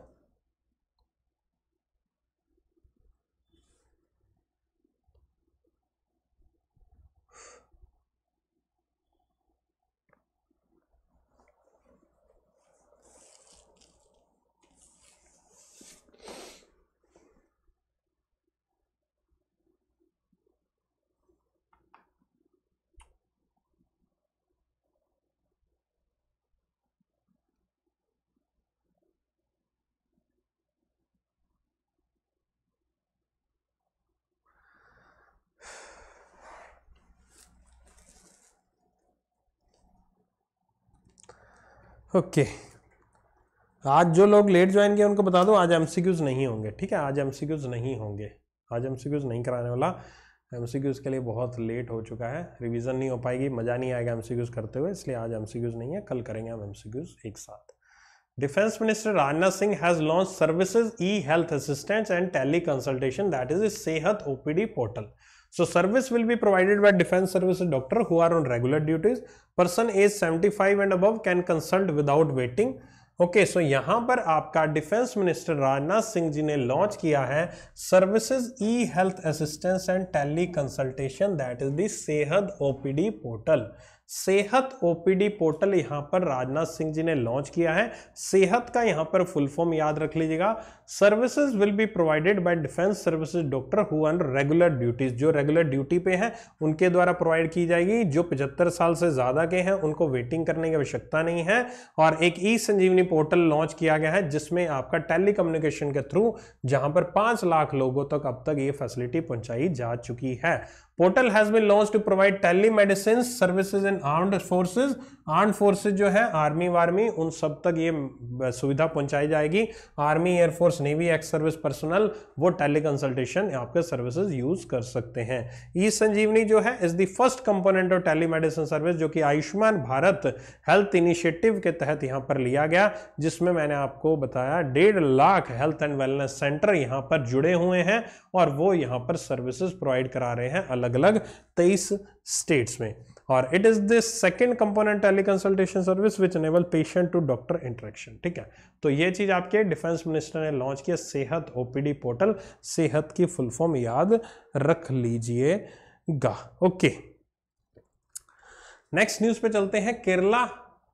ओके okay. आज जो लोग लेट ज्वाइन किए उनको बता दो आज एम नहीं होंगे ठीक है आज एम नहीं होंगे आज एम नहीं कराने वाला एम के लिए बहुत लेट हो चुका है रिवीजन नहीं हो पाएगी मज़ा नहीं आएगा एम करते हुए इसलिए आज एम नहीं है कल करेंगे हम एम एक साथ defence minister Rajnath Singh has launch services e health assistants and tele consultation that is a Sehat OPD portal So service will be provided by defense service doctor who are on regular duties. Person age 75 and above can consult without waiting. Okay okay, so so यहाँ पर आपका defence minister Rajnath Singh ji ने launch किया है services e health assistance and tele consultation that is the Sehat OPD portal Sehat OPD portal यहाँ पर राजनाथ सिंह जी ने launch किया है सेहत का यहां पर फुल फॉर्म याद रख लीजिएगा services will be provided by defence services doctor who under regular duties जो रेगुलर ड्यूटी पे हैं उनके द्वारा प्रोवाइड की जाएगी जो पचहत्तर साल से ज़्यादा के हैं उनको वेटिंग करने की आवश्यकता नहीं है और एक ई संजीवनी पोर्टल लॉन्च किया गया है जिसमें आपका टेली के थ्रू जहां पर पांच लाख लोगों तक अब तक ये फैसिलिटी पहुंचाई जा चुकी है portal has been launch to provide tele medicine services in armed forces armed forces जो है आर्मी वार्मी उन सब तक ये सुविधा पहुंचाई जाएगी army air force navy ex service personal वो टेली कंसल्टेशन आपके सर्विसेज यूज कर सकते हैं ई संजीवनी जो है is the first component of tele medicine service जो कि आयुष्मान भारत हेल्थ इनिशिएटिव के तहत यहाँ पर लिया गया जिसमें मैंने आपको बताया डेढ़ lakh health and wellness centre यहाँ पर जुड़े हुए हैं और वो यहाँ पर सर्विसेज प्रोवाइड करा रहे हैं अलग अलग अलग तेईस स्टेट्स में और it is this second component tele consultation service which enable patient to doctor interaction ठीक है तो ये चीज़ आपके डिफेंस मिनिस्टर ने लॉन्च किया सेहत ओपीडी पोर्टल सेहत की फुल फॉर्म याद रख लीजिएगा ओके नेक्स्ट न्यूज़ पे चलते हैं केरला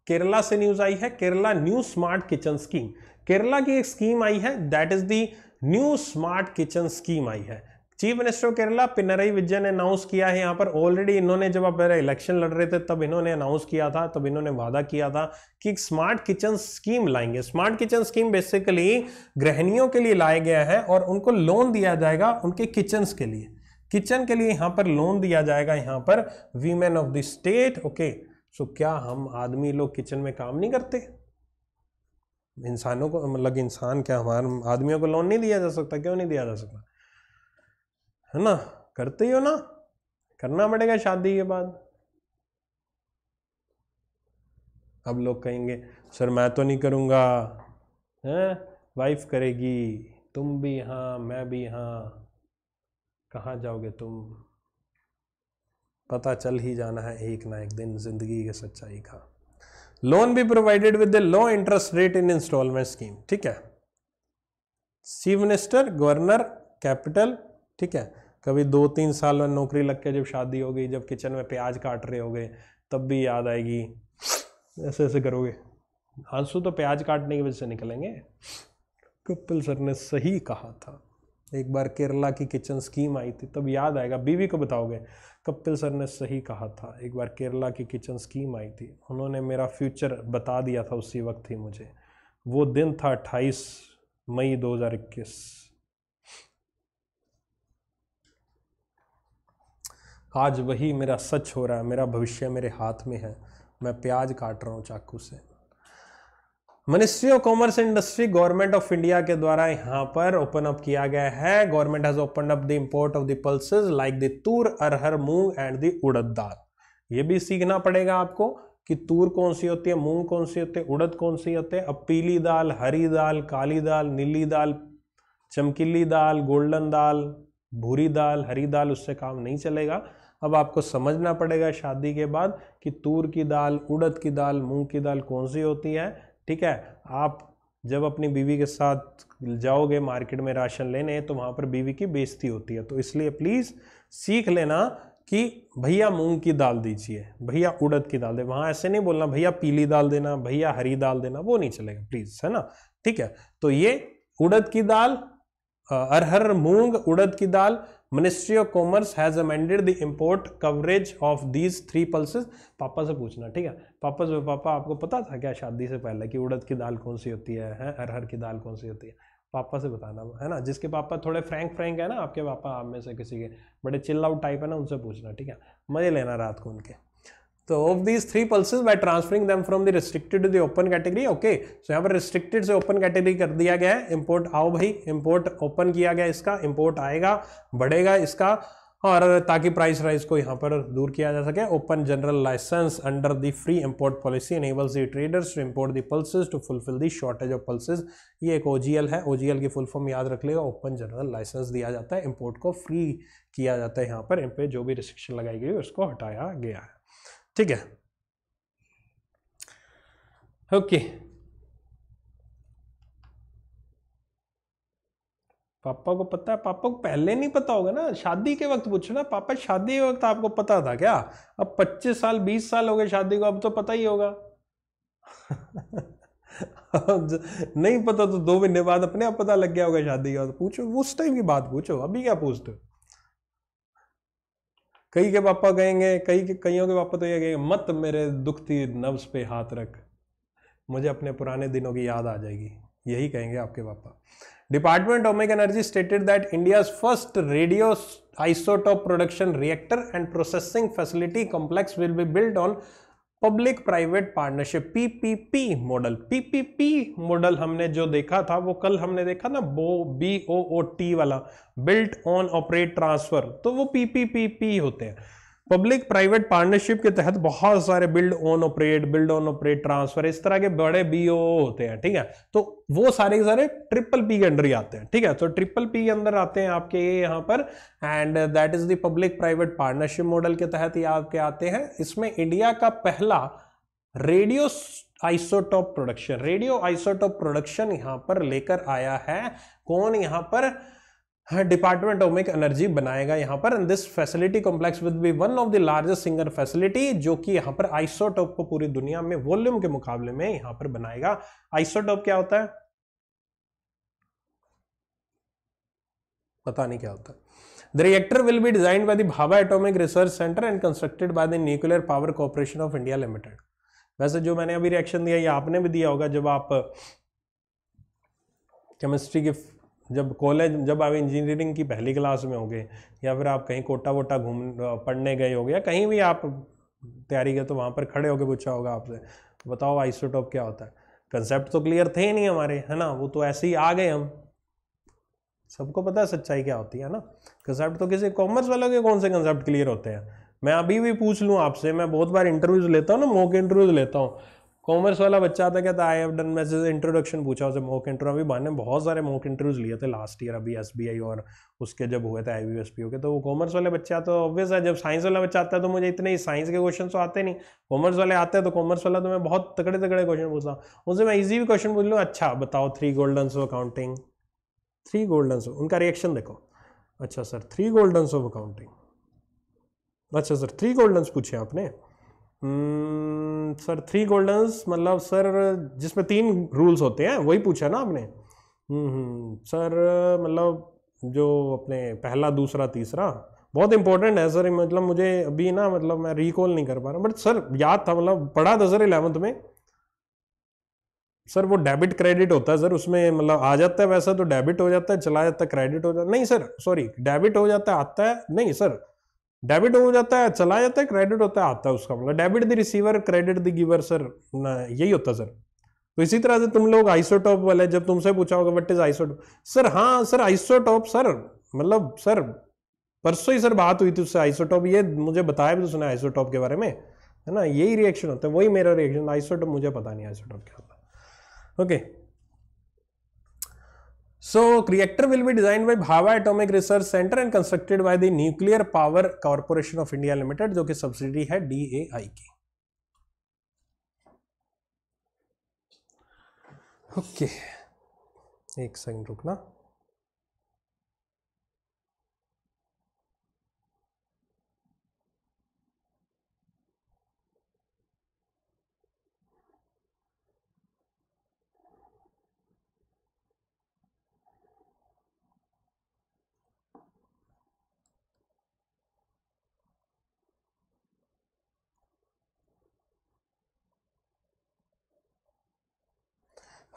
केरला से न्यूज़ आई है Kerala new smart kitchen scheme Kerala की एक स्कीम आई है that is the new smart kitchen scheme आई है chief minister of Kerala Pinarayi Vijay ने अनाउंस किया है यहाँ पर ऑलरेडी इन्होंने जब आप इलेक्शन लड़ रहे थे तब इन्होंने अनाउंस किया था तब इन्होंने वादा किया था कि स्मार्ट किचन स्कीम लाएंगे स्मार्ट किचन स्कीम बेसिकली गृहणियों के लिए लाया गया है और उनको लोन दिया जाएगा उनके किचन्स के लिए किचन के लिए यहाँ पर लोन दिया जाएगा यहाँ पर women of the state okay so क्या हम आदमी लोग किचन में काम नहीं करते इंसानों को मतलब इंसान क्या हमारे आदमियों को लोन नहीं दिया जा सकता क्यों नहीं दिया जा सकता है ना करते ही हो ना करना पड़ेगा शादी के बाद अब लोग कहेंगे सर मैं तो नहीं करूंगा हैं वाइफ करेगी तुम भी हाँ मैं भी हाँ कहाँ जाओगे तुम पता चल ही जाना है एक ना एक दिन जिंदगी की सच्चाई का लोन भी provided with the low interest rate in installment scheme ठीक है चीफ मिनिस्टर गवर्नर कैपिटल ठीक है कभी दो तीन साल में नौकरी लग के जब शादी हो गई जब किचन में प्याज काट रहे हो गए तब भी याद आएगी ऐसे ऐसे करोगे आंसू तो प्याज काटने की वजह से निकलेंगे कपिल सर ने सही कहा था एक बार केरला की किचन स्कीम आई थी तब याद आएगा बीवी को बताओगे कपिल सर ने सही कहा था एक बार केरला की किचन स्कीम आई थी उन्होंने मेरा फ्यूचर बता दिया था उसी वक्त ही मुझे वो दिन था अट्ठाईस मई 2021 आज वही मेरा सच हो रहा है मेरा भविष्य मेरे हाथ में है मैं प्याज काट रहा हूँ चाकू से ministry of commerce and industry government of India के द्वारा यहाँ पर ओपन अप किया गया है government has open up the import of the pulses like the toor arhar moong and the urad dal ये भी सीखना पड़ेगा आपको कि तूर कौन सी होती है मूंग कौन सी होती है उड़द कौन सी होती है अब पीली दाल हरी दाल काली दाल नीली दाल चमकीली दाल गोल्डन दाल भूरी दाल हरी दाल उससे काम नहीं चलेगा अब आपको समझना पड़ेगा शादी के बाद कि तूर की दाल उड़द की दाल मूंग की दाल कौन सी होती है ठीक है आप जब अपनी बीवी के साथ जाओगे मार्केट में राशन लेने तो वहाँ पर बीवी की बेइज्जती होती है तो इसलिए प्लीज़ सीख लेना कि भैया मूंग की दाल दीजिए भैया उड़द की दाल दे वहाँ ऐसे नहीं बोलना भैया पीली दाल देना भैया हरी दाल देना वो नहीं चलेगा प्लीज़ है ना ठीक है तो ये उड़द की दाल अरहर मूंग उड़द की दाल ministry of commerce has amended the import coverage of these three pulse पापा से पूछना ठीक है पापा से पापा आपको पता था क्या शादी से पहले कि उड़द की दाल कौन सी होती है, है अरहर की दाल कौन सी होती है पापा से बताना है ना जिसके पापा थोड़े फ्रैंक फ्रैंक है ना आपके पापा आप में से किसी के बड़े चिल्लाउट आउट टाइप है ना उनसे पूछना ठीक है मज़े लेना रात को उनके तो of these three pulses by transferring them from the restricted to the open category okay so यहाँ पर रिस्ट्रिक्टेड से ओपन कैटेगरी कर दिया गया है इम्पोर्ट आओ भाई इम्पोर्ट ओपन किया गया इसका इम्पोर्ट आएगा बढ़ेगा इसका और ताकि प्राइस राइज को यहाँ पर दूर किया जा सके open general licence under the free import policy enables the traders to import the pulses to fulfil the shortage of pulses ये एक ओजीएल है ओजीएल की फुल फॉर्म याद रख लेगा ओपन जनरल लाइसेंस दिया जाता है इंपोर्ट को फ्री किया जाता है यहाँ पर इन पर जो भी रिस्ट्रिक्शन लगाई गई उसको हटाया गया है ठीक है ओके पापा को पता है पापा को पहले नहीं पता होगा ना शादी के वक्त पूछो ना पापा शादी के वक्त आपको पता था क्या अब 25 साल 20 साल हो गए शादी को अब तो पता ही होगा नहीं पता तो दो महीने बाद अपने आप पता लग गया होगा शादी का पूछो उस टाइम की बात पूछो अभी क्या पूछते हो कई के पापा कहेंगे कई के कईयों के पापा तो ये कहेंगे मत मेरे दुखती नब्स पे हाथ रख मुझे अपने पुराने दिनों की याद आ जाएगी यही कहेंगे आपके पापा department of energy stated that India's first radio isotope production reactor and processing facility complex will be build on public private partnership PPP model PPP model हमने जो देखा था वो कल हमने देखा ना बो बी ओ ओ टी वाला बिल्ट ऑन ऑपरेट ट्रांसफर तो वो पीपीपीपी होते हैं पब्लिक प्राइवेट पार्टनरशिप के तहत बहुत सारे build on operate build on operate transfer इस तरह के बड़े बीओ होते हैं ठीक है तो वो सारे के सारे ट्रिपल पी के अंडर ही आते हैं ठीक है तो ट्रिपल पी के अंदर आते हैं आपके ये यहाँ पर and that is the public private partnership model के तहत ये आपके आते हैं इसमें इंडिया का पहला radio isotope production radio isotope production यहाँ पर लेकर आया है कौन यहाँ पर डिपार्टमेंट ऑफ मेक एनर्जी बनाएगा यहाँ पर and this facility complex with be one of the largest single facility जो कि यहाँ पर आइसोटोप को पूरी दुनिया में वॉल्यूम के मुकाबले में यहाँ पर बनाएगा आइसोटोप क्या होता है पता नहीं क्या होता the reactor will be be by the Bhabha atomic research centre and constructed by the nuclear power corporation of India limited वैसे जो मैंने अभी रिएक्शन दिया ये आपने भी दिया होगा जब आप केमिस्ट्री के जब कॉलेज जब आप इंजीनियरिंग की पहली क्लास में होंगे या फिर आप कहीं कोटा वोटा घूम पढ़ने गए होगे या कहीं भी आप तैयारी गए तो वहाँ पर खड़े होकर पूछा होगा आपसे बताओ आइसोटॉप क्या होता है कंसेप्ट तो क्लियर थे ही नहीं हमारे है ना वो तो ऐसे ही आ गए हम सबको पता है सच्चाई क्या होती है ना कंसेप्ट तो किसी कॉमर्स वालों के कौन से कंसेप्ट क्लियर होते हैं मैं अभी भी पूछ लूँ आपसे मैं बहुत बार इंटरव्यूज लेता हूँ ना मोक इंटरव्यूज लेता हूँ कॉमर्स वाला बच्चा आता कहता I have done message introduction पूछा उसे मॉक इंटरव्यू अभी बहाने बहुत सारे मॉक इंटरव्यूज लिए थे लास्ट ईयर अभी एस और उसके जब हुए थे I B S P O के तो वो कॉमर्स वाले बच्चा तो ऑब्वियस है जब साइंस वाला बच्चा आता है तो मुझे इतने ही साइंस के क्वेश्चन तो आते नहीं कॉमर्स वाले आते हैं तो कॉमर्स वाला तो मैं बहुत तकड़े तकड़े क्वेश्चन पूछता हूँ उनसे मैं ईजी भी क्वेश्चन पूछ लूँ अच्छा बताओ three golden of accounting three golden उनका रिएक्शन देखो अच्छा sir three golden of accounting अच्छा सर थ्री गोल्डन पूछे आपने हम्म, सर थ्री गोल्डन्स मतलब सर जिसमें तीन रूल्स होते हैं वही पूछा ना आपने हम्म, हम्म, सर मतलब जो अपने पहला दूसरा तीसरा बहुत इंपॉर्टेंट है सर मतलब मुझे अभी ना मतलब मैं रिकॉल नहीं कर पा रहा बट सर याद था मतलब पढ़ा था सर इलेवंथ में सर वो डेबिट क्रेडिट होता है सर उसमें मतलब आ जाता है वैसा तो डेबिट हो जाता है चला जाता है क्रेडिट हो जाता है नहीं सर सॉरी डेबिट हो जाता है आता है नहीं सर डेबिट हो जाता है चला जाता है क्रेडिट होता है आता है उसका मतलब debit the receiver credit the giver sir ना यही होता है सर तो इसी तरह से तुम लोग आइसोटॉप वाले जब तुमसे पूछा होगा वट इज आइसोटॉप सर हाँ सर आइसोटॉप सर मतलब सर परसों ही सर बात हुई थी उससे आइसोटॉप ये मुझे बताया भी तो सुना आइसोटॉप के बारे में है ना यही रिएक्शन होता है वही मेरा रिएक्शन आइसोटॉप मुझे पता नहीं आइसोटॉप क्या होता है okay So reactor will be designed by Bhava Atomic Research Center and constructed by the Nuclear Power Corporation of India Limited जो कि सब्सिडी है DAI की ओके okay. एक सेकंड रुकना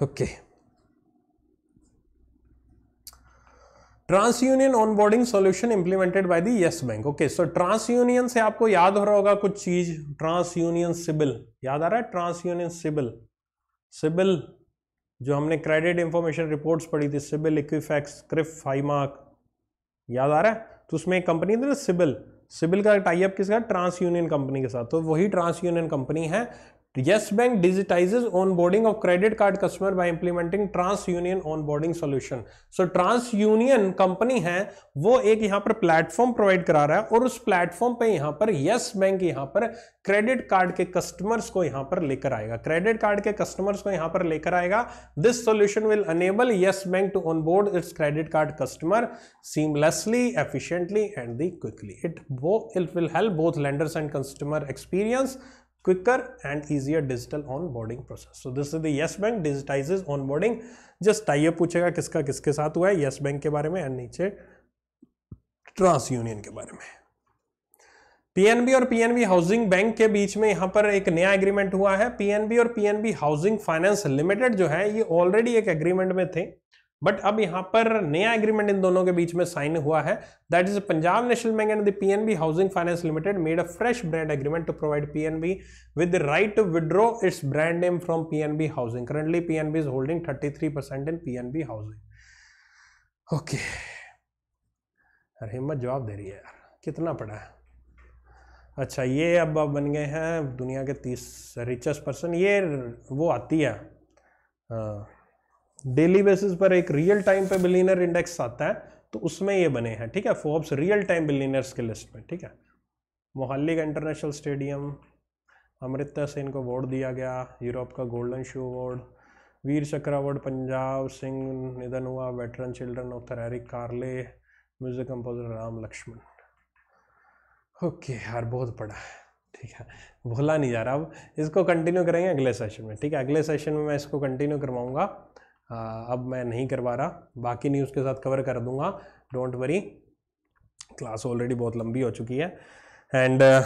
okay TransUnion onboarding solution implemented by the Yes Bank okay so TransUnion से आपको याद हो रहा होगा कुछ चीज ट्रांस यूनियन सिबिल याद आ रहा है ट्रांस यूनियन सिबिल सिबिल जो हमने क्रेडिट इंफॉर्मेशन रिपोर्ट्स पढ़ी थी सिबिल इक्विफैक्स क्रिफ फाइमार्क याद आ रहा है तो उसमें एक कंपनी थी ना सिबिल सिबिल का टाइप किसका ट्रांस यूनियन कंपनी के साथ तो वही ट्रांस यूनियन कंपनी है bank onboarding of credit card customer credit implementing TransUnion onboarding solution so TransUnion company है वो एक यहां पर प्लेटफॉर्म प्रोवाइड करा रहा है और उस प्लेटफॉर्म पर यहां पर यस बैंक यहां पर क्रेडिट कार्ड के कस्टमर्स को यहां पर लेकर आएगा क्रेडिट कार्ड के कस्टमर्स को यहां पर लेकर आएगा this solution will enable Yes Bank to onboard its credit card customer seamlessly efficiently and the quickly it वो it will help both lenders and customer experience quicker and easier digital onboarding process. So this is the Yes Bank digitizes onboarding. Just tie up पूछेगा किसका किसके साथ हुआ है Yes Bank के बारे में एंड नीचे ट्रांस यूनियन के बारे में पीएनबी और पीएनबी हाउसिंग बैंक के बीच में यहां पर एक नया एग्रीमेंट हुआ है पीएनबी और पीएनबी हाउसिंग फाइनेंस लिमिटेड जो है ये ऑलरेडी एक एग्रीमेंट में थे बट अब यहां पर नया एग्रीमेंट इन दोनों के बीच में साइन हुआ है that is Punjab National Bank and the PNB Housing Finance Limited made a fresh brand agreement to provide PNB with right to withdraw its brand name from PNB housing currently PNB is holding 33% in PNB housing okay अरे हिम्मत जवाब दे रही है यार कितना पड़ा है अच्छा ये अब बन गए हैं दुनिया के तीस रिचेस्ट पर्सन ये वो आती है आ, हाँ। डेली बेसिस पर एक रियल टाइम पे बिलीनर इंडेक्स आता है तो उसमें ये बने हैं ठीक है फोर्ब्स रियल टाइम बिलीनर्स के लिस्ट में ठीक है मोहाली का इंटरनेशनल स्टेडियम अमृता से इनको अवार्ड दिया गया यूरोप का गोल्डन शू अवार्ड वीर चक्र अवार्ड पंजाब सिंह निधन हुआ वेटरन चिल्ड्रन ऑफ थरेरिक कार्ले music composer Ram Laxman okay यार बहुत बड़ा है ठीक है भूला नहीं जा रहा अब इसको कंटिन्यू करेंगे अगले सेशन में ठीक है अगले सेशन में मैं इसको कंटिन्यू करवाऊँगा हाँ, अब मैं नहीं करवा रहा बाकी न्यूज़ के साथ कवर कर दूंगा डोंट वरी क्लास ऑलरेडी बहुत लंबी हो चुकी है एंड uh,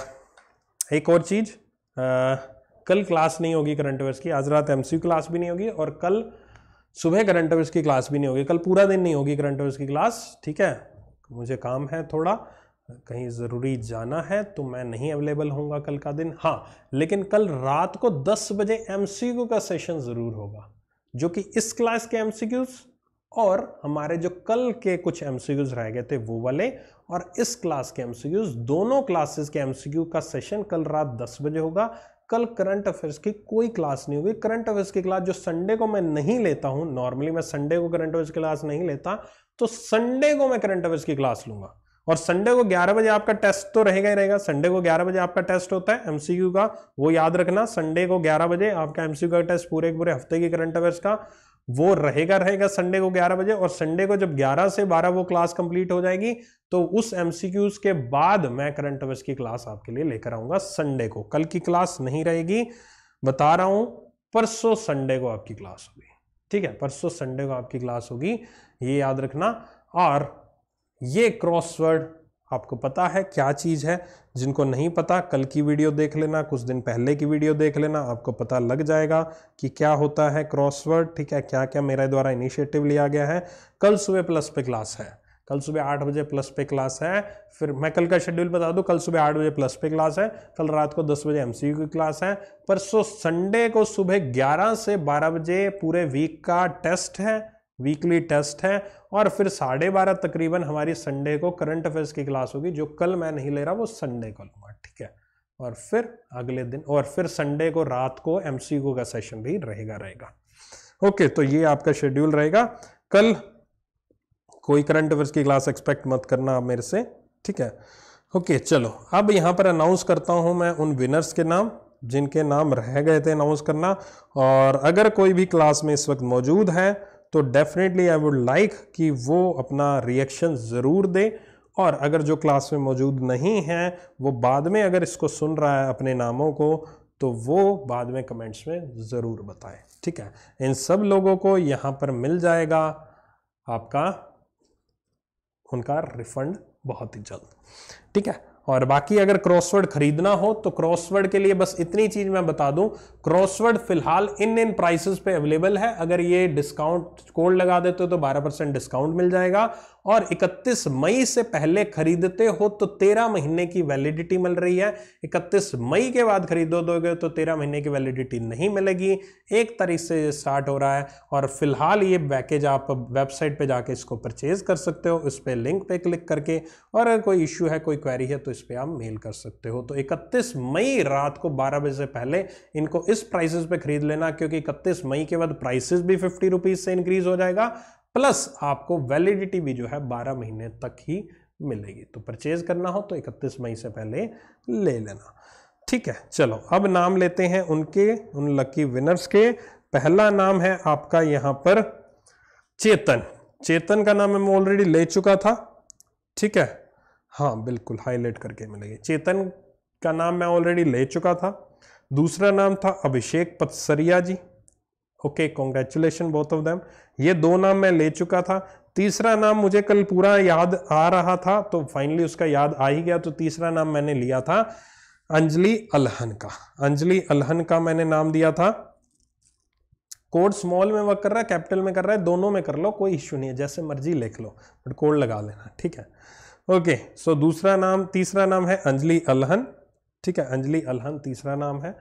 एक और चीज़ uh, कल क्लास नहीं होगी करंट अफेयर्स की आज रात एम क्लास भी नहीं होगी और कल सुबह करंट अफेयर्स की क्लास भी नहीं होगी कल पूरा दिन नहीं होगी करंट अफेयर्स की क्लास ठीक है मुझे काम है थोड़ा कहीं ज़रूरी जाना है तो मैं नहीं अवेलेबल होऊंगा कल का दिन हाँ लेकिन कल रात को 10 बजे एम का सेशन ज़रूर होगा जो कि इस क्लास के एमसीक्यूज और हमारे जो कल के कुछ एमसीक्यूज रह गए थे वो वाले और इस क्लास के एमसीक्यूज दोनों क्लासेस के एमसीक्यू का सेशन कल रात दस बजे होगा कल करंट अफेयर्स की कोई क्लास नहीं होगी करंट अफेयर्स की क्लास जो संडे को मैं नहीं लेता हूं नॉर्मली मैं संडे को करंट अफेयर्स की क्लास नहीं लेता तो संडे को मैं करंट अफेयर्स की क्लास लूंगा और संडे को 11 बजे आपका टेस्ट तो रहेगा ही रहेगा संडे को 11 बजे आपका टेस्ट होता है एमसीक्यू का वो याद रखना संडे को 11 बजे आपका एमसीक्यू का टेस्ट पूरे पूरे हफ्ते की करंट अफेयर्स का वो रहेगा रहेगा संडे को 11 बजे और संडे को जब 11 से 12 वो क्लास कंप्लीट हो जाएगी तो उस एमसीक्यूज के बाद मैं करंट अफेयर्स की क्लास आपके लिए लेकर आऊंगा संडे को कल की क्लास नहीं रहेगी बता रहा हूं परसों संडे को आपकी क्लास होगी ठीक है परसों संडे को आपकी क्लास होगी ये याद रखना और ये क्रॉसवर्ड आपको पता है क्या चीज़ है जिनको नहीं पता कल की वीडियो देख लेना कुछ दिन पहले की वीडियो देख लेना आपको पता लग जाएगा कि क्या होता है क्रॉसवर्ड ठीक है क्या क्या मेरे द्वारा इनिशिएटिव लिया गया है कल सुबह प्लस पे क्लास है कल सुबह आठ बजे प्लस पे क्लास है फिर मैं कल का शेड्यूल बता दूं कल सुबह आठ बजे प्लस पे क्लास है कल रात को दस बजे एम की क्लास है परसों संडे को सुबह ग्यारह से बारह बजे पूरे वीक का टेस्ट है वीकली टेस्ट है और फिर साढ़े बारह तकरीबन हमारी संडे को करंट अफेयर्स की क्लास होगी जो कल मैं नहीं ले रहा वो संडे को लूँगा ठीक है और फिर अगले दिन और फिर संडे को रात को एम का सेशन भी रहेगा रहेगा ओके तो ये आपका शेड्यूल रहेगा कल कोई करंट अफेयर्स की क्लास एक्सपेक्ट मत करना आप मेरे से ठीक है ओके चलो अब यहाँ पर अनाउंस करता हूँ मैं उन विनर्स के नाम जिनके नाम रह गए थे अनाउंस करना और अगर कोई भी क्लास में इस वक्त मौजूद है तो डेफिनेटली आई वुड लाइक कि वो अपना रिएक्शन ज़रूर दें और अगर जो क्लास में मौजूद नहीं है वो बाद में अगर इसको सुन रहा है अपने नामों को तो वो बाद में कमेंट्स में ज़रूर बताएं ठीक है इन सब लोगों को यहाँ पर मिल जाएगा आपका उनका रिफंड बहुत ही जल्द ठीक है और बाकी अगर क्रॉसवर्ड खरीदना हो तो क्रॉसवर्ड के लिए बस इतनी चीज मैं बता दूं क्रॉसवर्ड फिलहाल इन इन प्राइसेस पे अवेलेबल है अगर ये डिस्काउंट कोड लगा देते हो तो 12 परसेंट डिस्काउंट मिल जाएगा और 31 मई से पहले खरीदते हो तो 13 महीने की वैलिडिटी मिल रही है 31 मई के बाद खरीदो दोगे तो 13 महीने की वैलिडिटी नहीं मिलेगी एक तारीख से स्टार्ट हो रहा है और फिलहाल ये पैकेज आप वेबसाइट पे जाके इसको परचेज कर सकते हो इस पर लिंक पे क्लिक करके और अगर कोई इश्यू है कोई क्वेरी है तो इस पर आप मेल कर सकते हो तो इकतीस मई रात को बारह बजे से पहले इनको इस प्राइसेस पर खरीद लेना क्योंकि इकतीस मई के बाद प्राइसेस भी फिफ्टी रुपीज़ से इंक्रीज हो जाएगा प्लस आपको वैलिडिटी भी जो है बारह महीने तक ही मिलेगी तो परचेज करना हो तो इकतीस मई से पहले ले लेना ठीक है चलो अब नाम लेते हैं उनके उन लकी विनर्स के पहला नाम है आपका यहाँ पर चेतन चेतन का नाम मैं ऑलरेडी ले चुका था ठीक है हाँ बिल्कुल हाईलाइट करके मिलेगी चेतन का नाम मैं ऑलरेडी ले चुका था दूसरा नाम था Abhishek Patsariya ji okay congratulation both of them ये दो नाम मैं ले चुका था तीसरा नाम मुझे कल पूरा याद आ रहा था तो फाइनली उसका याद आ ही गया तो तीसरा नाम मैंने लिया था अंजलि अलहन का अंजलि अलहन का मैंने नाम दिया था कोड स्मॉल में वर्क कर रहा है कैपिटल में कर रहा है दोनों में कर लो कोई इश्यू नहीं है जैसे मर्जी लिख लो बट कोड लगा लेना ठीक है ओके सो दूसरा नाम तीसरा नाम है अंजलि अलहन ठीक है अंजलि अलहन तीसरा नाम है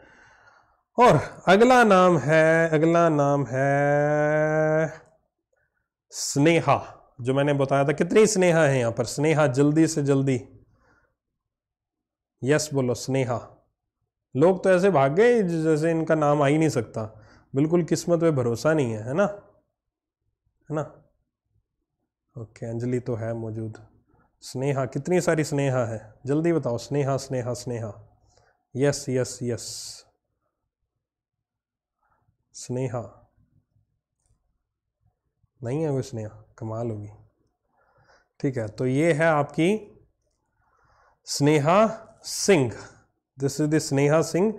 और अगला नाम है अगला नाम है स्नेहा जो मैंने बताया था कितनी स्नेहा है यहां पर स्नेहा जल्दी से जल्दी यस बोलो स्नेहा लोग तो ऐसे भाग गए जैसे इनका नाम आ ही नहीं सकता बिल्कुल किस्मत पे भरोसा नहीं है है ना है ना ओके अंजलि तो है मौजूद स्नेहा कितनी सारी स्नेहा है जल्दी बताओ Sneha Sneha Sneha yes yes yes Sneha नहीं है वो स्नेहा कमाल होगी ठीक है तो ये है आपकी Sneha Singh this is the Sneha Singh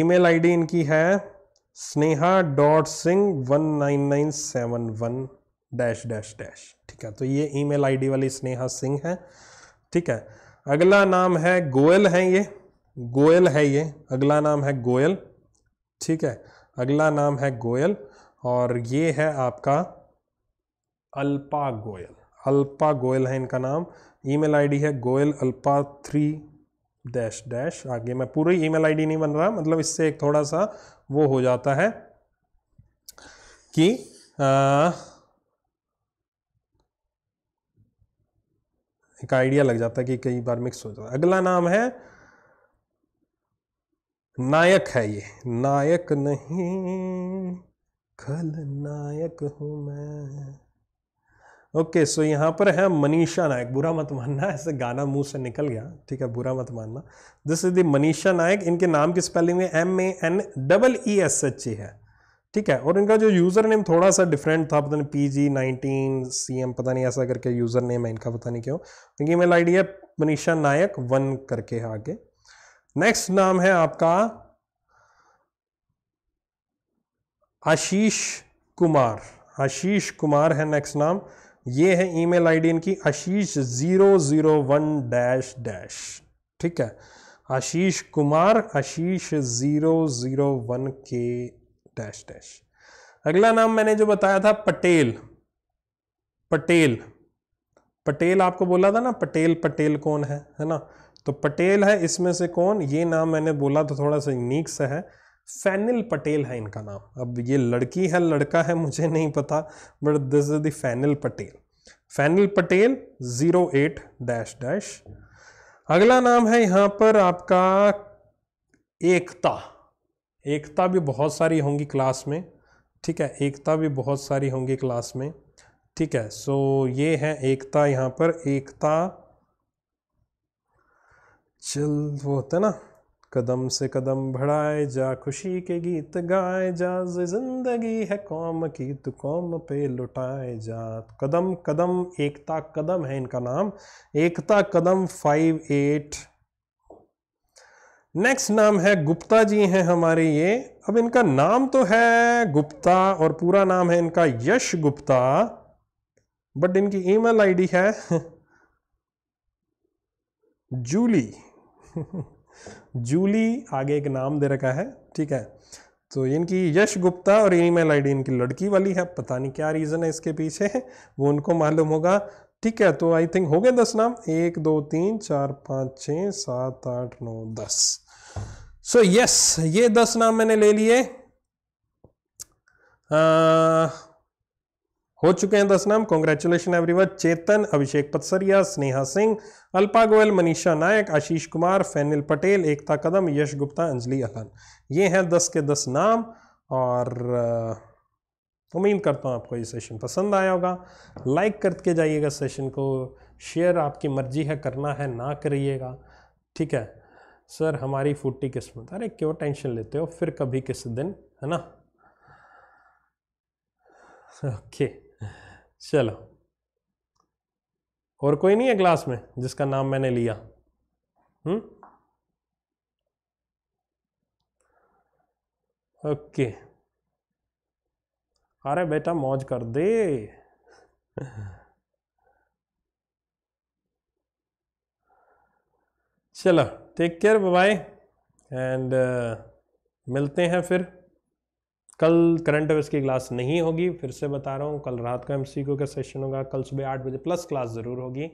email ID इनकी है Sneha dot Singh one nine nine seven one dash dash dash ठीक है तो ये ईमेल आईडी वाली स्नेहा सिंह है ठीक है अगला नाम है गोयल है ये गोयल है ये अगला नाम है गोयल ठीक है अगला नाम है गोयल और ये है आपका अल्पा गोयल अल्पा गोयल है इनका नाम ईमेल आईडी है Goyal Alpa three dash dash आगे मैं पूरी ईमेल आईडी नहीं बन रहा मतलब इससे एक थोड़ा सा वो हो जाता है कि आ, एक आइडिया लग जाता है कि कई बार मिक्स हो जाता है अगला नाम है नायक है ये नायक नहीं खल नायक हूं मैं ओके सो यहाँ पर है मनीषा नायक बुरा मत मानना ऐसे गाना मुंह से निकल गया ठीक है बुरा मत मानना this is the Manisha Nayak इनके नाम की स्पेलिंग में M A N double E S H E है ठीक है और इनका जो यूज़र नेम थोड़ा सा डिफरेंट था पता नहीं P G nineteen C M पता नहीं ऐसा करके यूज़र नेम है इनका पता नहीं क्यों इनकी मेल आई है मनीषा नायक वन करके है आगे नेक्स्ट नाम है आपका आशीष कुमार आशीष कुमार है नेक्स्ट नाम ये है ईमेल आईडी इनकी Ashish zero zero one dash dash ठीक है Ashish Kumar Ashish zero zero one के डैश डैश अगला नाम मैंने जो बताया था पटेल पटेल पटेल आपको बोला था ना पटेल पटेल कौन है है ना तो पटेल है इसमें से कौन ये नाम मैंने बोला तो थोड़ा सा यूनिक सा है फैनिल पटेल है इनका नाम अब ये लड़की है लड़का है मुझे नहीं पता but this is the Fanil Patel Fanil Patel zero eight dash dash अगला नाम है यहाँ पर आपका एकता एकता भी बहुत सारी होंगी क्लास में ठीक है एकता भी बहुत सारी होंगी क्लास में ठीक है सो ये है एकता यहां पर एकता चल वो होता है ना कदम से कदम बढ़ाए जा खुशी के गीत गाए जा जिंदगी है कौम की तो कौम पे लुटाए जा कदम कदम एकता कदम है इनका नाम Ekta Kadam five eight next नाम है गुप्ता जी हैं हमारे ये अब इनका नाम तो है गुप्ता और पूरा नाम है इनका यश गुप्ता बट इनकी ईमेल आईडी है जूली जूली आगे एक नाम दे रखा है ठीक है तो इनकी यश गुप्ता और ईमेल आईडी इनकी लड़की वाली है पता नहीं क्या रीज़न है इसके पीछे वो उनको मालूम होगा ठीक है तो आई थिंक हो गए दस नाम एक दो तीन चार पाँच छ सात आठ नौ दस सो so, यस yes, ये दस नाम मैंने ले लिए हो चुके हैं दस नाम कॉन्ग्रेचुलेशन एवरीवन चेतन अभिषेक पत्सरिया स्नेहा सिंह अल्पा गोयल मनीषा नायक आशीष कुमार फैनिल पटेल एकता कदम यश गुप्ता अंजलि अहन ये हैं दस के दस नाम और उम्मीद करता हूँ आपको ये सेशन पसंद आया होगा लाइक करके जाइएगा सेशन को शेयर आपकी मर्जी है करना है ना करिएगा ठीक है सर हमारी फूटी किस्मत अरे क्यों टेंशन लेते हो फिर कभी किस दिन है ना ओके okay. चलो और कोई नहीं है क्लास में जिसका नाम मैंने लिया हम्म ओके अरे बेटा मौज कर दे चलो टेक केयर बाय एंड मिलते हैं फिर कल करंट अफेयर्स की क्लास नहीं होगी फिर से बता रहा हूँ कल रात का एमसीक्यू का सेशन होगा कल सुबह आठ बजे प्लस क्लास ज़रूर होगी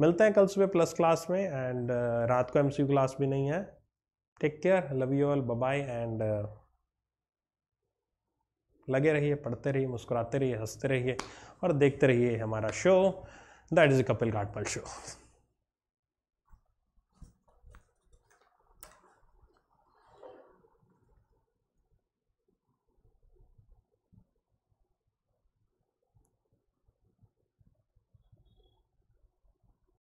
मिलते हैं कल सुबह प्लस क्लास में एंड uh, रात को एमसीक्यू क्लास भी नहीं है take care love you all bye and लगे रहिए पढ़ते रहिए मुस्कुराते रहिए हंसते रहिए और देखते रहिए हमारा show that is Kapil Ghatmal show